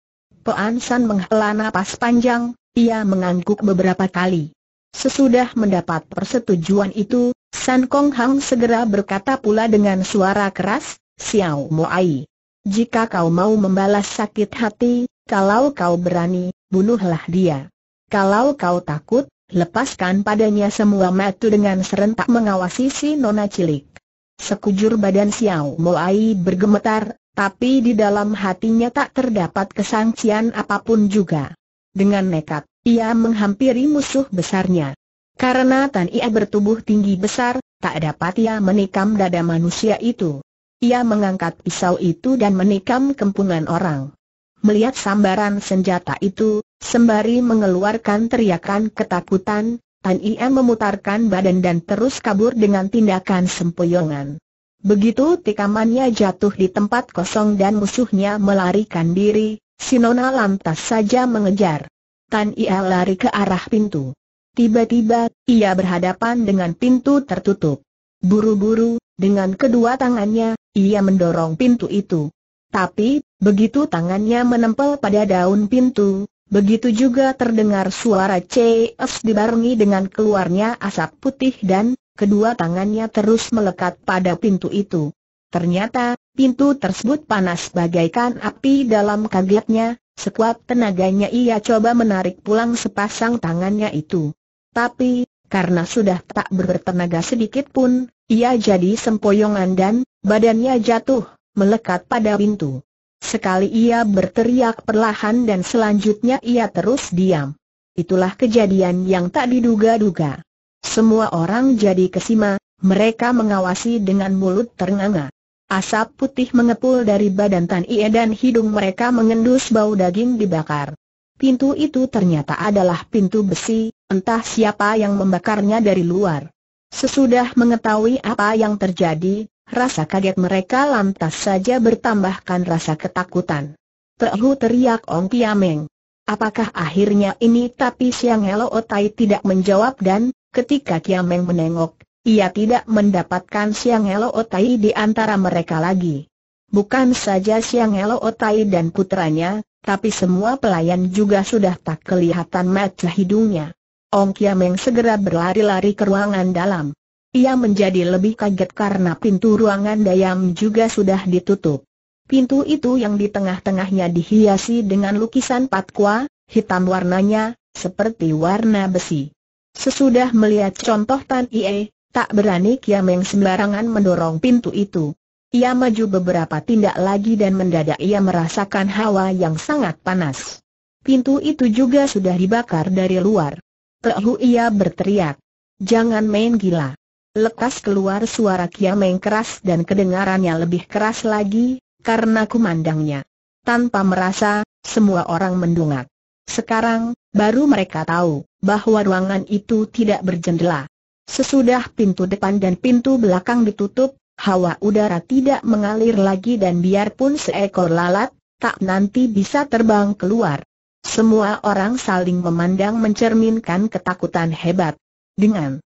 A: Pean San menghela napas panjang, ia mengangguk beberapa kali. Sesudah mendapat persetujuan itu, San Kong Hang segera berkata pula dengan suara keras, Xiao Mo Ai, jika kau mau membalas sakit hati, kalau kau berani, bunuhlah dia. Kalau kau takut, lepaskan padanya semua mata dengan serentak mengawasi si nona cilik. Sekujur badan Xiao Mo Ai bergemetar, tapi di dalam hatinya tak terdapat kesangsian apapun juga. Dengan nekat, ia menghampiri musuh besarnya. Karena Tan Ia bertubuh tinggi besar, tak dapat ia menikam dada manusia itu. Ia mengangkat pisau itu dan menikam kempungan orang. Melihat sambaran senjata itu, sembari mengeluarkan teriakan ketakutan, Tan Ia memutarkan badan dan terus kabur dengan tindakan sempoyongan. Begitu tikamannya jatuh di tempat kosong dan musuhnya melarikan diri, Sinona lantas saja mengejar. Tan Ia lari ke arah pintu. Tiba-tiba, ia berhadapan dengan pintu tertutup. Buru-buru, dengan kedua tangannya, ia mendorong pintu itu. Tapi, begitu tangannya menempel pada daun pintu, begitu juga terdengar suara CS dibarengi dengan keluarnya asap putih dan, kedua tangannya terus melekat pada pintu itu. Ternyata, pintu tersebut panas bagaikan api dalam kagetnya, sekuat tenaganya ia coba menarik pulang sepasang tangannya itu. Tapi, karena sudah tak bertenaga sedikit pun, ia jadi sempoyongan dan badannya jatuh, melekat pada pintu. Sekali ia berteriak perlahan dan selanjutnya ia terus diam. Itulah kejadian yang tak diduga-duga. Semua orang jadi kesima, mereka mengawasi dengan mulut ternganga. Asap putih mengepul dari badan Tan Ie dan hidung mereka mengendus bau daging dibakar. Pintu itu ternyata adalah pintu besi, entah siapa yang membakarnya dari luar. Sesudah mengetahui apa yang terjadi, rasa kaget mereka lantas saja bertambahkan rasa ketakutan. Tehu teriak Ong Kiameng. Apakah akhirnya ini tapi Siang Helo Otai tidak menjawab dan, ketika Kiameng menengok, ia tidak mendapatkan Siang Elo Otai di antara mereka lagi. Bukan saja Siang Elo Otai dan putranya, tapi semua pelayan juga sudah tak kelihatan mata hidungnya. Ong Kiameng segera berlari-lari ke ruangan dalam. Ia menjadi lebih kaget karena pintu ruangan dayam juga sudah ditutup. Pintu itu yang di tengah-tengahnya dihiasi dengan lukisan patqua, hitam warnanya, seperti warna besi. Sesudah melihat contoh Tan Ie, Tak berani Kiameng sembarangan mendorong pintu itu. Ia maju beberapa tindak lagi dan mendadak ia merasakan hawa yang sangat panas. Pintu itu juga sudah dibakar dari luar. Tehu ia berteriak. Jangan main gila. Lekas keluar suara Kiameng keras dan kedengarannya lebih keras lagi, karena kumandangnya. Tanpa merasa, semua orang mendungak. Sekarang, baru mereka tahu, bahwa ruangan itu tidak berjendela. Sesudah pintu depan dan pintu belakang ditutup, hawa udara tidak mengalir lagi dan biarpun seekor lalat, tak nanti bisa terbang keluar. Semua orang saling memandang mencerminkan ketakutan hebat. Dengan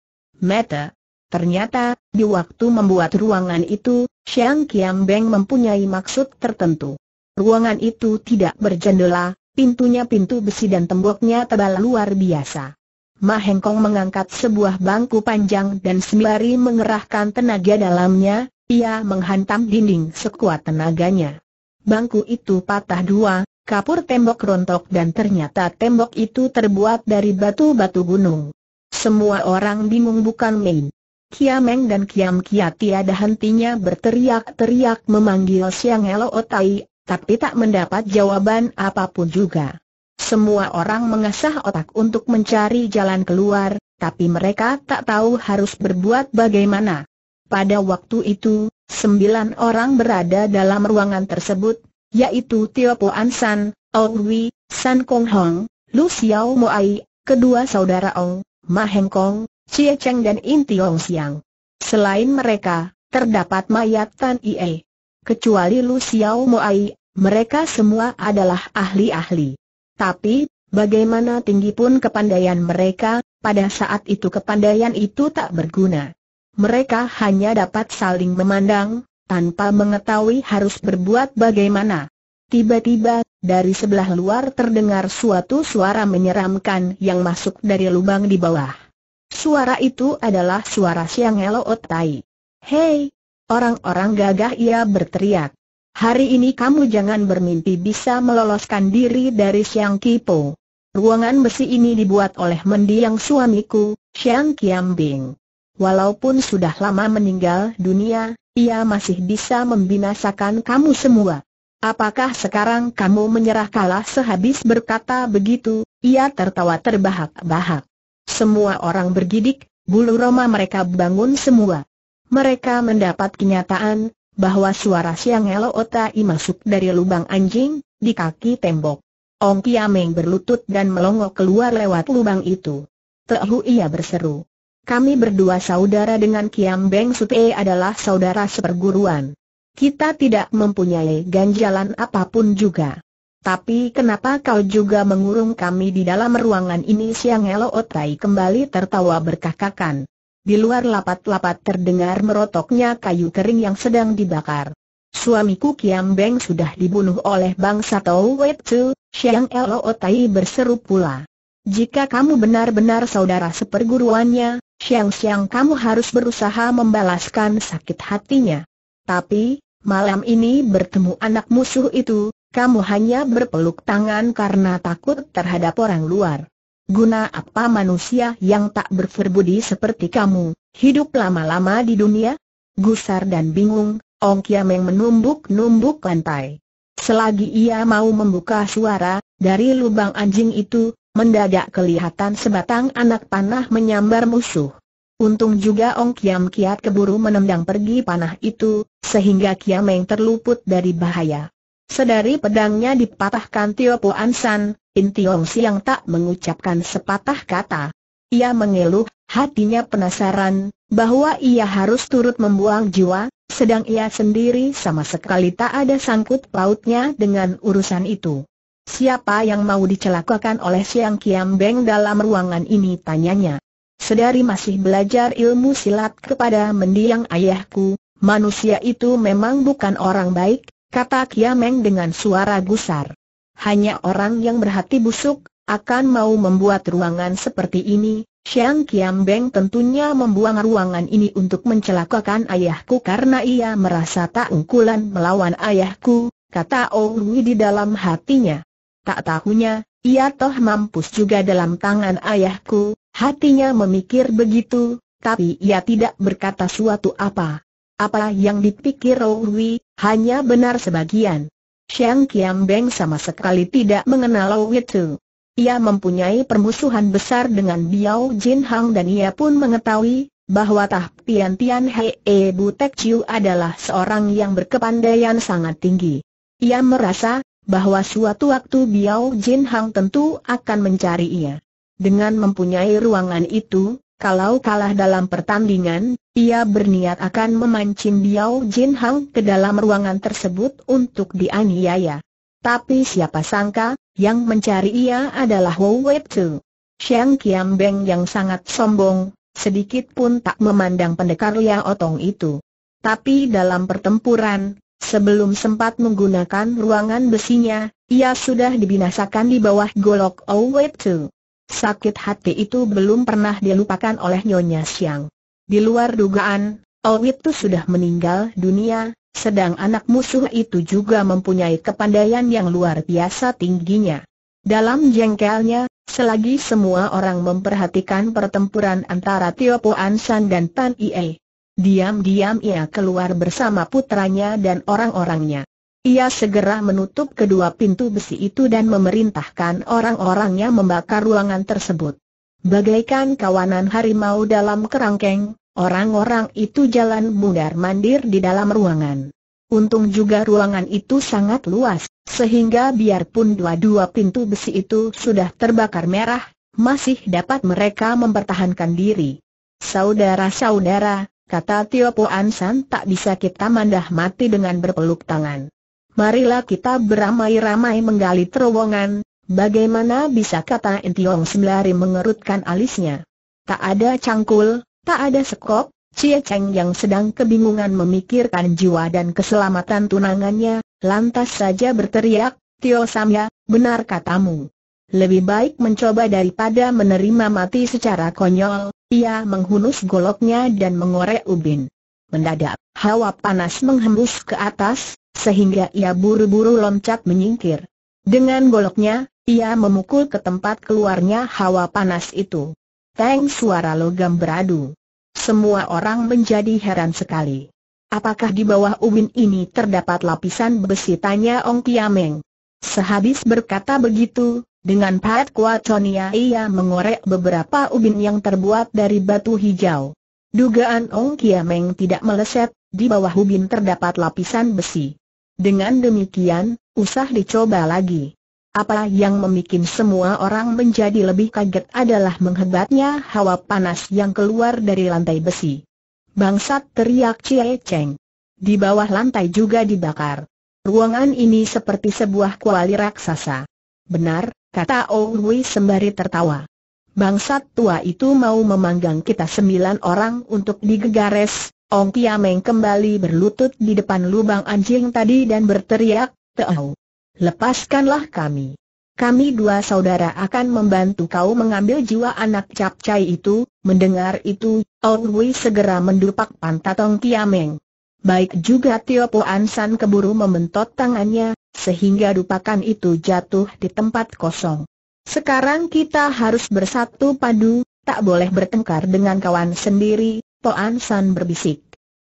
A: meta, ternyata, di waktu membuat ruangan itu, Xiang Qiang Beng mempunyai maksud tertentu. Ruangan itu tidak berjendela, pintunya pintu besi dan temboknya tebal luar biasa. Mahengkong mengangkat sebuah bangku panjang dan sembari mengerahkan tenaga dalamnya, ia menghantam dinding sekuat tenaganya. Bangku itu patah dua, kapur tembok rontok dan ternyata tembok itu terbuat dari batu-batu gunung. Semua orang bingung bukan main. Kiameng dan Kiam Kia tiada hentinya berteriak-teriak memanggil Siang Hello Otai, tapi tak mendapat jawaban apapun juga. Semua orang mengasah otak untuk mencari jalan keluar, tapi mereka tak tahu harus berbuat bagaimana. Pada waktu itu, sembilan orang berada dalam ruangan tersebut, yaitu Tio Po San, Owi, oh San Kong Hong, Lu Xiao Moai, kedua saudara Ong, oh, Ma Heng Kong, Cie Cheng dan In Tiong Siang. Selain mereka, terdapat mayat Tan Ie. Kecuali Lu Xiao Moai, mereka semua adalah ahli-ahli. Tapi, bagaimana tinggi pun kepandaian mereka, pada saat itu kepandaian itu tak berguna. Mereka hanya dapat saling memandang, tanpa mengetahui harus berbuat bagaimana. Tiba-tiba, dari sebelah luar terdengar suatu suara menyeramkan yang masuk dari lubang di bawah. Suara itu adalah suara Siang Elo Otai. Hei! Orang-orang gagah ia berteriak. Hari ini kamu jangan bermimpi bisa meloloskan diri dari Siang Kipo. Ruangan besi ini dibuat oleh mendiang suamiku, Siang Kiambing. Walaupun sudah lama meninggal dunia, ia masih bisa membinasakan kamu semua. Apakah sekarang kamu menyerah kalah sehabis berkata begitu? Ia tertawa terbahak-bahak. Semua orang bergidik, bulu roma mereka bangun semua. Mereka mendapat kenyataan, bahwa suara Siang Elo Otai masuk dari lubang anjing, di kaki tembok. Ong Kiameng berlutut dan melongo keluar lewat lubang itu. Tehu ia berseru. Kami berdua saudara dengan Kiam Beng Sute adalah saudara seperguruan. Kita tidak mempunyai ganjalan apapun juga. Tapi kenapa kau juga mengurung kami di dalam ruangan ini Siang Elo Otai kembali tertawa berkakakan. Di luar lapat-lapat terdengar merotoknya kayu kering yang sedang dibakar. Suamiku Kiam Beng sudah dibunuh oleh bangsa Tau Tzu, Xiang Elo Tai berseru pula. Jika kamu benar-benar saudara seperguruannya, Xiang Xiang kamu harus berusaha membalaskan sakit hatinya. Tapi, malam ini bertemu anak musuh itu, kamu hanya berpeluk tangan karena takut terhadap orang luar. Guna apa manusia yang tak berferbudi seperti kamu, hidup lama-lama di dunia? Gusar dan bingung, Ong Kiameng menumbuk-numbuk lantai. Selagi ia mau membuka suara, dari lubang anjing itu, mendadak kelihatan sebatang anak panah menyambar musuh. Untung juga Ong Kiam Kiat keburu menendang pergi panah itu, sehingga Kiameng terluput dari bahaya. Sedari pedangnya dipatahkan Tio Po Ansan, In Tiong Siang tak mengucapkan sepatah kata. Ia mengeluh, hatinya penasaran, bahwa ia harus turut membuang jiwa, sedang ia sendiri sama sekali tak ada sangkut pautnya dengan urusan itu. Siapa yang mau dicelakakan oleh Siang Kiam Beng dalam ruangan ini tanyanya. Sedari masih belajar ilmu silat kepada mendiang ayahku, manusia itu memang bukan orang baik, kata Kiameng dengan suara gusar. Hanya orang yang berhati busuk, akan mau membuat ruangan seperti ini, Xiang Qiang Beng tentunya membuang ruangan ini untuk mencelakakan ayahku karena ia merasa tak ungkulan melawan ayahku, kata Rui di dalam hatinya. Tak tahunya, ia toh mampus juga dalam tangan ayahku, hatinya memikir begitu, tapi ia tidak berkata suatu apa. Apa yang dipikir Rui hanya benar sebagian. Xiang Qiang Beng sama sekali tidak mengenal Wei Ia mempunyai permusuhan besar dengan Biao Jin Hang dan ia pun mengetahui bahwa Tah Tian Tian Hei e Butek Chiu adalah seorang yang berkepandaian sangat tinggi. Ia merasa bahwa suatu waktu Biao Jin Hang tentu akan mencari ia. Dengan mempunyai ruangan itu, kalau kalah dalam pertandingan, ia berniat akan memancing Biao Jin Hang ke dalam ruangan tersebut untuk dianiaya. Tapi siapa sangka, yang mencari ia adalah Wu Wei Tu. Xiang Qian Beng yang sangat sombong, sedikit pun tak memandang pendekar Lia Otong itu. Tapi dalam pertempuran, sebelum sempat menggunakan ruangan besinya, ia sudah dibinasakan di bawah golok Wu Wei Tu. Sakit hati itu belum pernah dilupakan oleh Nyonya Siang. Di luar dugaan, itu sudah meninggal dunia, sedang anak musuh itu juga mempunyai kepandaian yang luar biasa tingginya. Dalam jengkelnya, selagi semua orang memperhatikan pertempuran antara Tio Po Ansan dan Tan Ie, diam-diam ia keluar bersama putranya dan orang-orangnya. Ia segera menutup kedua pintu besi itu dan memerintahkan orang-orangnya membakar ruangan tersebut. Bagaikan kawanan harimau dalam kerangkeng, orang-orang itu jalan mundar-mandir di dalam ruangan. Untung juga ruangan itu sangat luas, sehingga biarpun dua-dua pintu besi itu sudah terbakar merah, masih dapat mereka mempertahankan diri. Saudara-saudara, kata Tio Poan San tak bisa kita mandah mati dengan berpeluk tangan marilah kita beramai-ramai menggali terowongan, bagaimana bisa kata Entiong sembari mengerutkan alisnya. Tak ada cangkul, tak ada sekop, Cie Cheng yang sedang kebingungan memikirkan jiwa dan keselamatan tunangannya, lantas saja berteriak, Tio Samya, benar katamu. Lebih baik mencoba daripada menerima mati secara konyol, ia menghunus goloknya dan mengorek ubin. Mendadak, hawa panas menghembus ke atas, sehingga ia buru-buru loncat menyingkir. Dengan goloknya, ia memukul ke tempat keluarnya hawa panas itu. Teng suara logam beradu. Semua orang menjadi heran sekali. Apakah di bawah ubin ini terdapat lapisan besi tanya Ong Kiameng? Sehabis berkata begitu, dengan pahat kuatonia ia mengorek beberapa ubin yang terbuat dari batu hijau. Dugaan Ong Kiameng tidak meleset, di bawah ubin terdapat lapisan besi. Dengan demikian, usah dicoba lagi. Apa yang membuat semua orang menjadi lebih kaget adalah menghebatnya hawa panas yang keluar dari lantai besi. Bangsat teriak Cie Cheng. Di bawah lantai juga dibakar. Ruangan ini seperti sebuah kuali raksasa. Benar, kata Wei sembari tertawa. Bangsat tua itu mau memanggang kita sembilan orang untuk digegares, Ong Tiameng kembali berlutut di depan lubang anjing tadi dan berteriak, Teau! Lepaskanlah kami. Kami dua saudara akan membantu kau mengambil jiwa anak capcai itu. Mendengar itu, Ong Wei segera mendupak pantat Ong Tiameng. Baik juga Tio Po Ansan keburu membentot tangannya, sehingga dupakan itu jatuh di tempat kosong. Sekarang kita harus bersatu padu, tak boleh bertengkar dengan kawan sendiri, Toan San berbisik.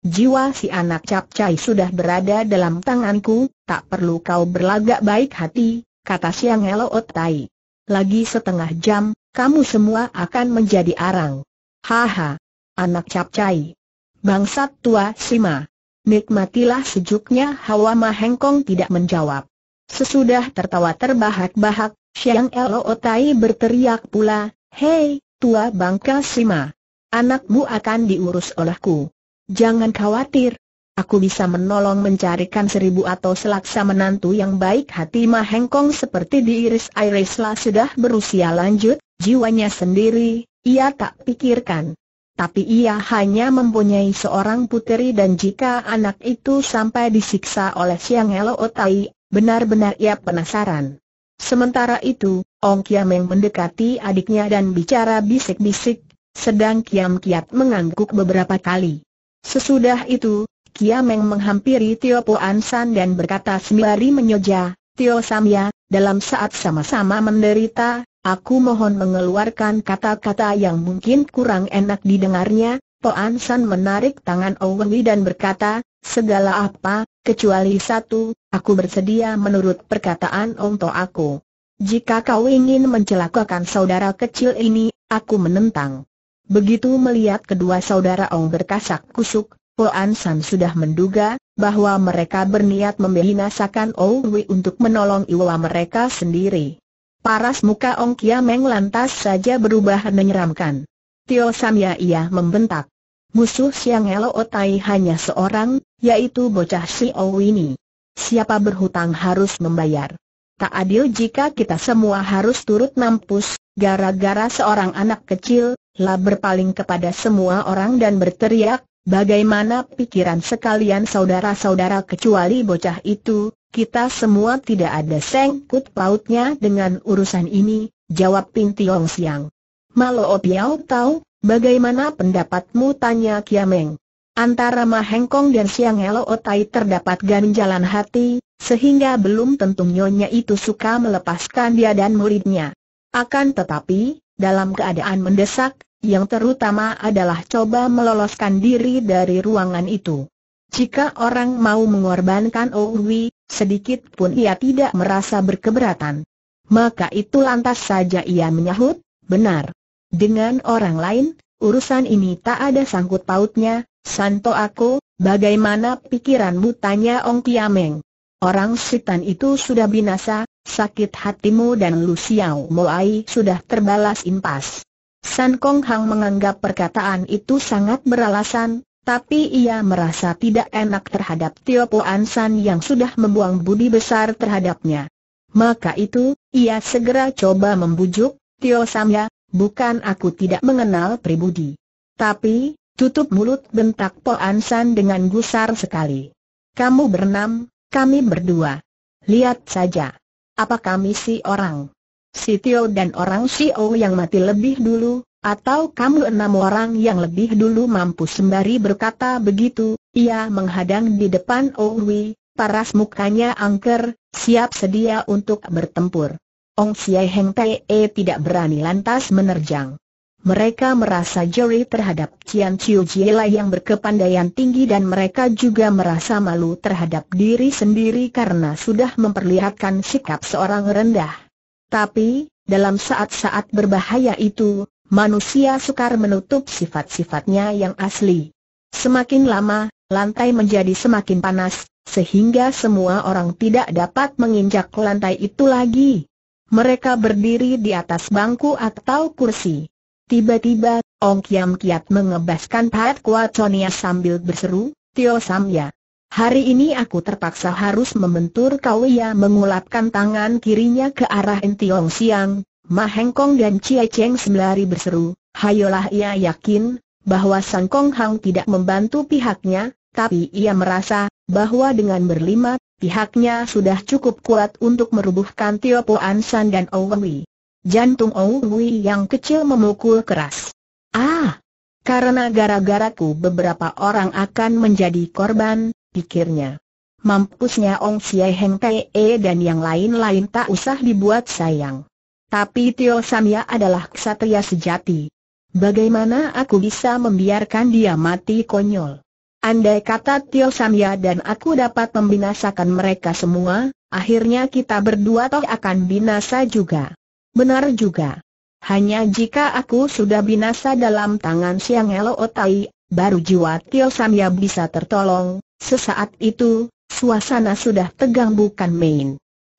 A: Jiwa si anak capcai sudah berada dalam tanganku, tak perlu kau berlagak baik hati, kata Siang Elo Otai. Lagi setengah jam, kamu semua akan menjadi arang. Haha, anak capcai. Bangsat tua Sima. Nikmatilah sejuknya hawa mahengkong tidak menjawab. Sesudah tertawa terbahak-bahak, Siang Elo Otai berteriak pula, Hei, tua bangka Sima. Anakmu akan diurus olehku. Jangan khawatir. Aku bisa menolong mencarikan seribu atau selaksa menantu yang baik hati Mahengkong seperti diiris Irislah sudah berusia lanjut, jiwanya sendiri, ia tak pikirkan. Tapi ia hanya mempunyai seorang puteri dan jika anak itu sampai disiksa oleh Siang Elo Otai, benar-benar ia penasaran. Sementara itu, Ong Kiameng mendekati adiknya dan bicara bisik-bisik, sedang Kiam Kiat mengangguk beberapa kali. Sesudah itu, Kiameng menghampiri Tio Po Ansan dan berkata sembari menyoja, Tio Samya, dalam saat sama-sama menderita, aku mohon mengeluarkan kata-kata yang mungkin kurang enak didengarnya. Po Ansan menarik tangan Owi dan berkata, segala apa, kecuali satu, aku bersedia menurut perkataan Ong aku. Jika kau ingin mencelakakan saudara kecil ini, aku menentang. Begitu melihat kedua saudara Ong berkasak kusuk, Po An San sudah menduga bahwa mereka berniat membinasakan Owi untuk menolong iwa mereka sendiri. Paras muka Ong Kia Meng lantas saja berubah menyeramkan. Tio Sam Ya Ia membentak. Musuh Siang Elo Otai hanya seorang, yaitu bocah si Owini. Siapa berhutang harus membayar. Tak adil jika kita semua harus turut nampus, gara-gara seorang anak kecil, lah berpaling kepada semua orang dan berteriak, bagaimana pikiran sekalian saudara-saudara kecuali bocah itu, kita semua tidak ada sengkut pautnya dengan urusan ini, jawab Ping Tiong Siang. Malo Opiao tahu, bagaimana pendapatmu tanya Kiameng. Antara Mahengkong dan Siang Elo Otai terdapat ganjalan hati, sehingga belum tentu nyonya itu suka melepaskan dia dan muridnya. Akan tetapi, dalam keadaan mendesak, yang terutama adalah coba meloloskan diri dari ruangan itu. Jika orang mau mengorbankan Ouwi, sedikit pun ia tidak merasa berkeberatan. Maka itu lantas saja ia menyahut, benar. Dengan orang lain, urusan ini tak ada sangkut pautnya, Santo aku, bagaimana pikiranmu tanya Ong Tiameng. Orang setan itu sudah binasa, sakit hatimu dan Lusiao Moai sudah terbalas impas. San Kong Hang menganggap perkataan itu sangat beralasan, tapi ia merasa tidak enak terhadap Tio An San yang sudah membuang budi besar terhadapnya. Maka itu, ia segera coba membujuk, Tio Samya, bukan aku tidak mengenal pribudi. Tapi, tutup mulut bentak An San dengan gusar sekali. Kamu bernam, kami berdua. Lihat saja. Apa kami si orang? Si Tio dan orang Si O yang mati lebih dulu, atau kamu enam orang yang lebih dulu mampu sembari berkata begitu, ia menghadang di depan Owi, paras mukanya angker, siap sedia untuk bertempur. Ong Siai Heng E tidak berani lantas menerjang. Mereka merasa jeri terhadap Cian Chiu Jiela yang berkepandaian tinggi dan mereka juga merasa malu terhadap diri sendiri karena sudah memperlihatkan sikap seorang rendah. Tapi, dalam saat-saat berbahaya itu, manusia sukar menutup sifat-sifatnya yang asli. Semakin lama, lantai menjadi semakin panas, sehingga semua orang tidak dapat menginjak lantai itu lagi. Mereka berdiri di atas bangku atau kursi. Tiba-tiba, Ong Kiam Kiat mengebaskan Pat Chonia sambil berseru, Tio Samya. Hari ini aku terpaksa harus membentur kau ia mengulapkan tangan kirinya ke arah Entiong Siang, Ma Heng Kong dan Chia Cheng sembelari berseru, hayolah ia yakin, bahwa Sang Kong Hang tidak membantu pihaknya, tapi ia merasa, bahwa dengan berlima, pihaknya sudah cukup kuat untuk merubuhkan Tio Po San dan Ong Wei. Jantung Ong Wei yang kecil memukul keras. Ah! Karena gara-garaku beberapa orang akan menjadi korban, pikirnya. Mampusnya Ong Siai Heng Pei e dan yang lain-lain tak usah dibuat sayang. Tapi Tio Samia adalah ksatria sejati. Bagaimana aku bisa membiarkan dia mati konyol? Andai kata Tio Samia dan aku dapat membinasakan mereka semua, akhirnya kita berdua toh akan binasa juga. Benar juga. Hanya jika aku sudah binasa dalam tangan Siang Elo Otai, baru jiwa Tio Samia bisa tertolong, Sesaat itu, suasana sudah tegang bukan main.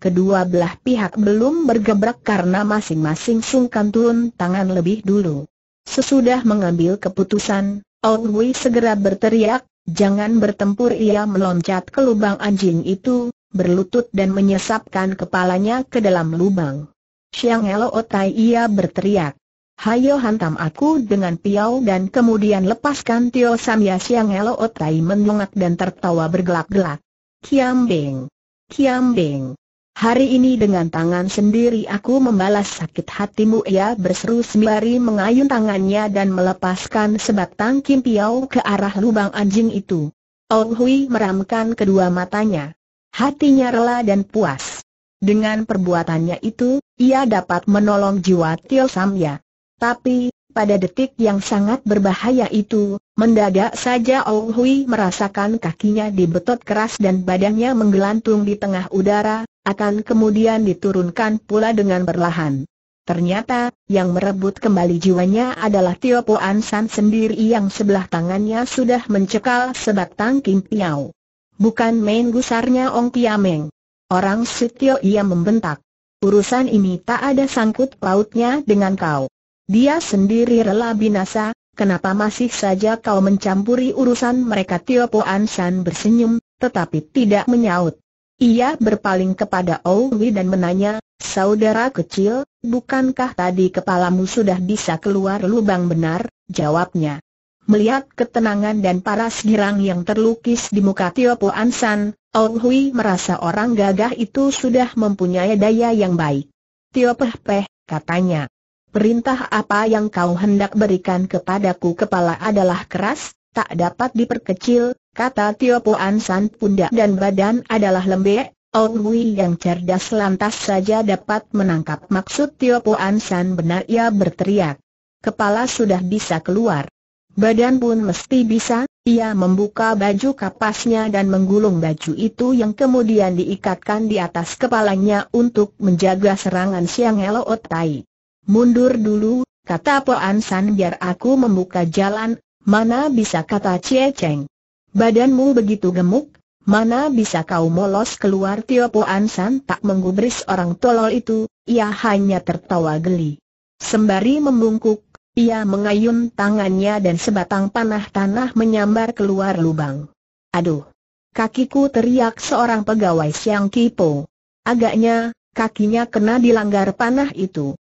A: Kedua belah pihak belum bergebrak karena masing-masing sungkan turun tangan lebih dulu. Sesudah mengambil keputusan, Ong Wei segera berteriak, jangan bertempur ia meloncat ke lubang anjing itu, berlutut dan menyesapkan kepalanya ke dalam lubang. Xiang Elo Otai ia berteriak. Hayo hantam aku dengan piau dan kemudian lepaskan Tio Samya Siang Elo Otai menungak dan tertawa bergelak-gelak. Kiam Beng. Kiam Beng. Hari ini dengan tangan sendiri aku membalas sakit hatimu ia berseru sembari mengayun tangannya dan melepaskan sebatang kim piau ke arah lubang anjing itu. Oh Hui meramkan kedua matanya. Hatinya rela dan puas. Dengan perbuatannya itu, ia dapat menolong jiwa Tio Samya. Tapi, pada detik yang sangat berbahaya itu, mendadak saja Ou oh Hui merasakan kakinya dibetot keras dan badannya menggelantung di tengah udara, akan kemudian diturunkan pula dengan perlahan. Ternyata, yang merebut kembali jiwanya adalah Tio Po San sendiri yang sebelah tangannya sudah mencekal sebatang Kim Piao. Bukan main gusarnya Ong Piameng. Orang Sutio ia membentak. Urusan ini tak ada sangkut pautnya dengan kau. Dia sendiri rela binasa, kenapa masih saja kau mencampuri urusan mereka Tio An San bersenyum, tetapi tidak menyaut. Ia berpaling kepada Owi dan menanya, saudara kecil, bukankah tadi kepalamu sudah bisa keluar lubang benar? Jawabnya. Melihat ketenangan dan paras girang yang terlukis di muka Tio An San, Owi merasa orang gagah itu sudah mempunyai daya yang baik. Tio Peh Peh, katanya. Perintah apa yang kau hendak berikan kepadaku kepala adalah keras, tak dapat diperkecil, kata Tio Puan San pundak dan badan adalah lembek, Ong Hui yang cerdas lantas saja dapat menangkap maksud Tio Puan San benar ia berteriak. Kepala sudah bisa keluar. Badan pun mesti bisa, ia membuka baju kapasnya dan menggulung baju itu yang kemudian diikatkan di atas kepalanya untuk menjaga serangan Siang Elo otai. Mundur dulu, kata Po Ansan biar aku membuka jalan, mana bisa kata Cie Cheng. Badanmu begitu gemuk, mana bisa kau molos keluar Tio Po Ansan tak menggubris orang tolol itu, ia hanya tertawa geli. Sembari membungkuk, ia mengayun tangannya dan sebatang panah tanah menyambar keluar lubang. Aduh! Kakiku teriak seorang pegawai Siang Kipo. Agaknya, kakinya kena dilanggar panah itu.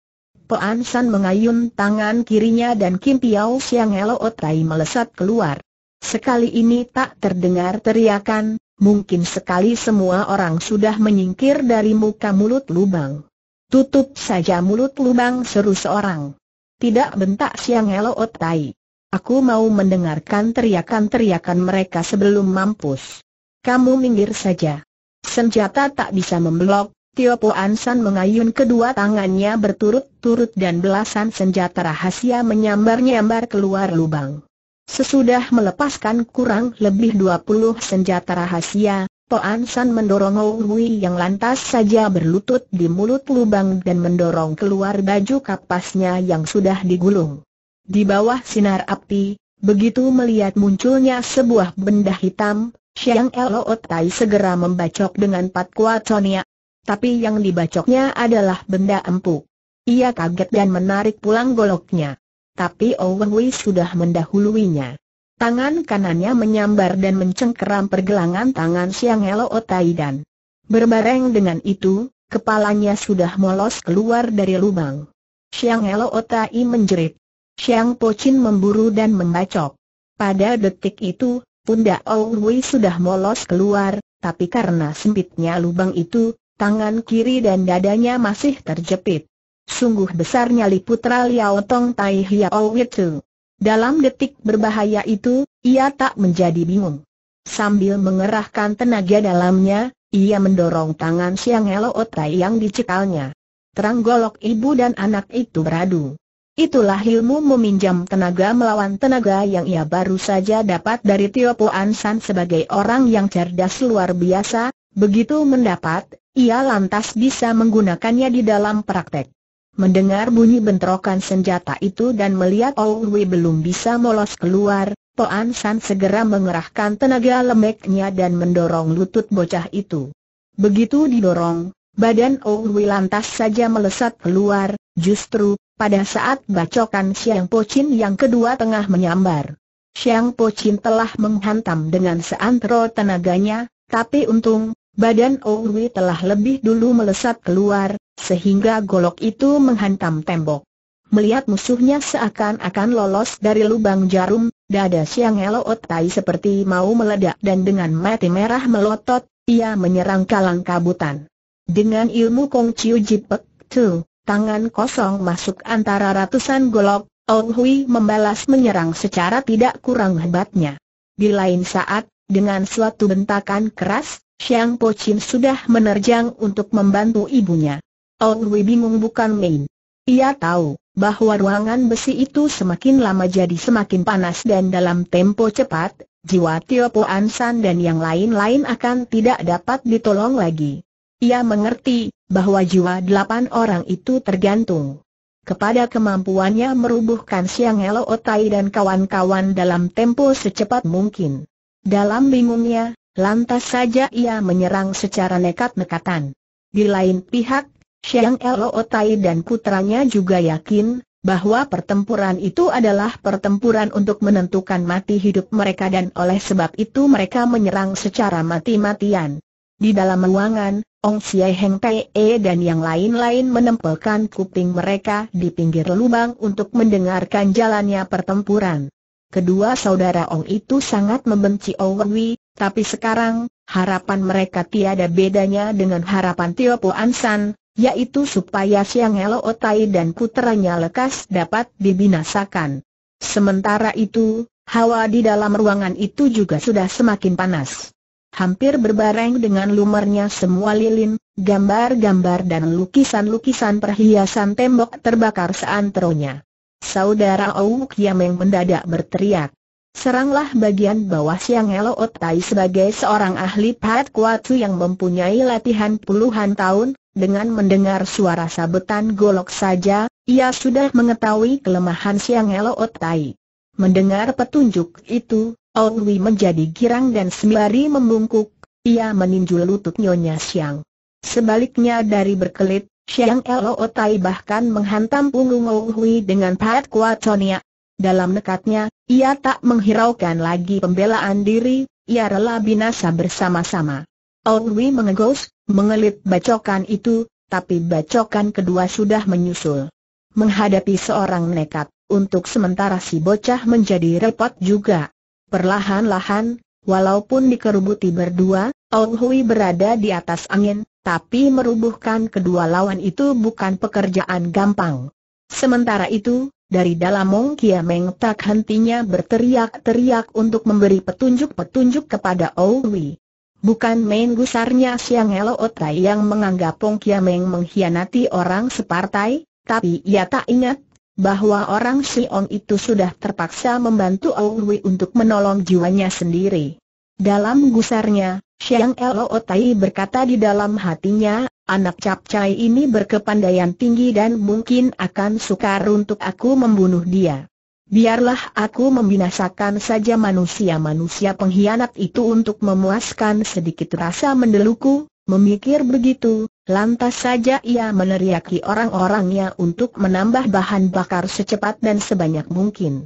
A: Pean San mengayun tangan kirinya dan Kim Piao Siang Elo Otai melesat keluar. Sekali ini tak terdengar teriakan, mungkin sekali semua orang sudah menyingkir dari muka mulut lubang. Tutup saja mulut lubang seru seorang. Tidak bentak Siang Elo Otai. Aku mau mendengarkan teriakan-teriakan mereka sebelum mampus. Kamu minggir saja. Senjata tak bisa memblok. Tio Puan San mengayun kedua tangannya berturut-turut dan belasan senjata rahasia menyambar-nyambar keluar lubang. Sesudah melepaskan kurang lebih dua puluh senjata rahasia, Toan San mendorong Hou Hui yang lantas saja berlutut di mulut lubang dan mendorong keluar baju kapasnya yang sudah digulung. Di bawah sinar api, begitu melihat munculnya sebuah benda hitam, Siang Elo Otai segera membacok dengan pat kuatonia, tapi yang dibacoknya adalah benda empuk. Ia kaget dan menarik pulang goloknya. Tapi Owen Wei sudah mendahuluinya. Tangan kanannya menyambar dan mencengkeram pergelangan tangan Siang Otai dan. Berbareng dengan itu, kepalanya sudah molos keluar dari lubang. Siang Elo Otai menjerit. Siang Pochin memburu dan membacok. Pada detik itu, pundak Owen Wei sudah molos keluar, tapi karena sempitnya lubang itu, tangan kiri dan dadanya masih terjepit. Sungguh besar nyali putra Liao Tong Tai Hiao Witu. Dalam detik berbahaya itu, ia tak menjadi bingung. Sambil mengerahkan tenaga dalamnya, ia mendorong tangan Siang Hello Otai yang dicekalnya. Terang golok ibu dan anak itu beradu. Itulah ilmu meminjam tenaga melawan tenaga yang ia baru saja dapat dari Tio Puan San sebagai orang yang cerdas luar biasa, Begitu mendapat, ia lantas bisa menggunakannya di dalam praktek. Mendengar bunyi bentrokan senjata itu dan melihat Owi oh belum bisa molos keluar, Poan San segera mengerahkan tenaga lemeknya dan mendorong lutut bocah itu. Begitu didorong, badan Owi oh lantas saja melesat keluar, justru pada saat bacokan Siang Pocin yang kedua tengah menyambar. Siang Pocin telah menghantam dengan seantero tenaganya, tapi untung, badan Owi telah lebih dulu melesat keluar, sehingga golok itu menghantam tembok. Melihat musuhnya seakan-akan lolos dari lubang jarum, dada Siang Elo Tai seperti mau meledak dan dengan mati merah melotot, ia menyerang kalang kabutan. Dengan ilmu Kong Chiu Jipek Tu, tangan kosong masuk antara ratusan golok, Ong Hui membalas menyerang secara tidak kurang hebatnya. Di lain saat, dengan suatu bentakan keras, Xiang Po Chin sudah menerjang untuk membantu ibunya. Ong oh, Wei bingung bukan main. Ia tahu bahwa ruangan besi itu semakin lama jadi semakin panas dan dalam tempo cepat, jiwa Tio Po Ansan dan yang lain-lain akan tidak dapat ditolong lagi. Ia mengerti bahwa jiwa delapan orang itu tergantung kepada kemampuannya merubuhkan Siang Helo Otai dan kawan-kawan dalam tempo secepat mungkin. Dalam bingungnya, Lantas saja ia menyerang secara nekat-nekatan. Di lain pihak, Xiang Elo dan putranya juga yakin bahwa pertempuran itu adalah pertempuran untuk menentukan mati hidup mereka dan oleh sebab itu mereka menyerang secara mati-matian. Di dalam ruangan, Ong Siai Heng e dan yang lain-lain menempelkan kuping mereka di pinggir lubang untuk mendengarkan jalannya pertempuran. Kedua saudara Ong itu sangat membenci Ong Wei, tapi sekarang, harapan mereka tiada bedanya dengan harapan Tio Po Ansan, yaitu supaya Siang Elo Otai dan putranya lekas dapat dibinasakan. Sementara itu, hawa di dalam ruangan itu juga sudah semakin panas. Hampir berbareng dengan lumernya semua lilin, gambar-gambar dan lukisan-lukisan perhiasan tembok terbakar seantronya. Saudara Au Yameng mendadak berteriak. Seranglah bagian bawah Siang Elo Otai sebagai seorang ahli pahat Kuatu yang mempunyai latihan puluhan tahun, dengan mendengar suara sabetan golok saja, ia sudah mengetahui kelemahan Siang Elo Otai. Mendengar petunjuk itu, Owi menjadi girang dan sembari membungkuk, ia meninju lutut Nyonya Siang. Sebaliknya dari berkelit, Siang Elo Otai bahkan menghantam punggung Owi dengan kuat Kuatonia dalam nekatnya, ia tak menghiraukan lagi pembelaan diri, ia rela binasa bersama-sama. Olwi mengegos, mengelit bacokan itu, tapi bacokan kedua sudah menyusul. Menghadapi seorang nekat, untuk sementara si bocah menjadi repot juga. Perlahan-lahan, walaupun dikerubuti berdua, Olhui berada di atas angin, tapi merubuhkan kedua lawan itu bukan pekerjaan gampang. Sementara itu, dari dalam Mong Kia Meng tak hentinya berteriak-teriak untuk memberi petunjuk-petunjuk kepada Owi. Bukan main gusarnya Siang Elo Otai yang menganggap Mong Kia Meng mengkhianati orang separtai, tapi ia tak ingat bahwa orang Siong itu sudah terpaksa membantu Owi untuk menolong jiwanya sendiri. Dalam gusarnya, Siang Elo Otai berkata di dalam hatinya, Anak capcai ini berkepandaian tinggi dan mungkin akan sukar untuk aku membunuh dia. Biarlah aku membinasakan saja manusia-manusia pengkhianat itu untuk memuaskan sedikit rasa mendeluku, memikir begitu, lantas saja ia meneriaki orang-orangnya untuk menambah bahan bakar secepat dan sebanyak mungkin.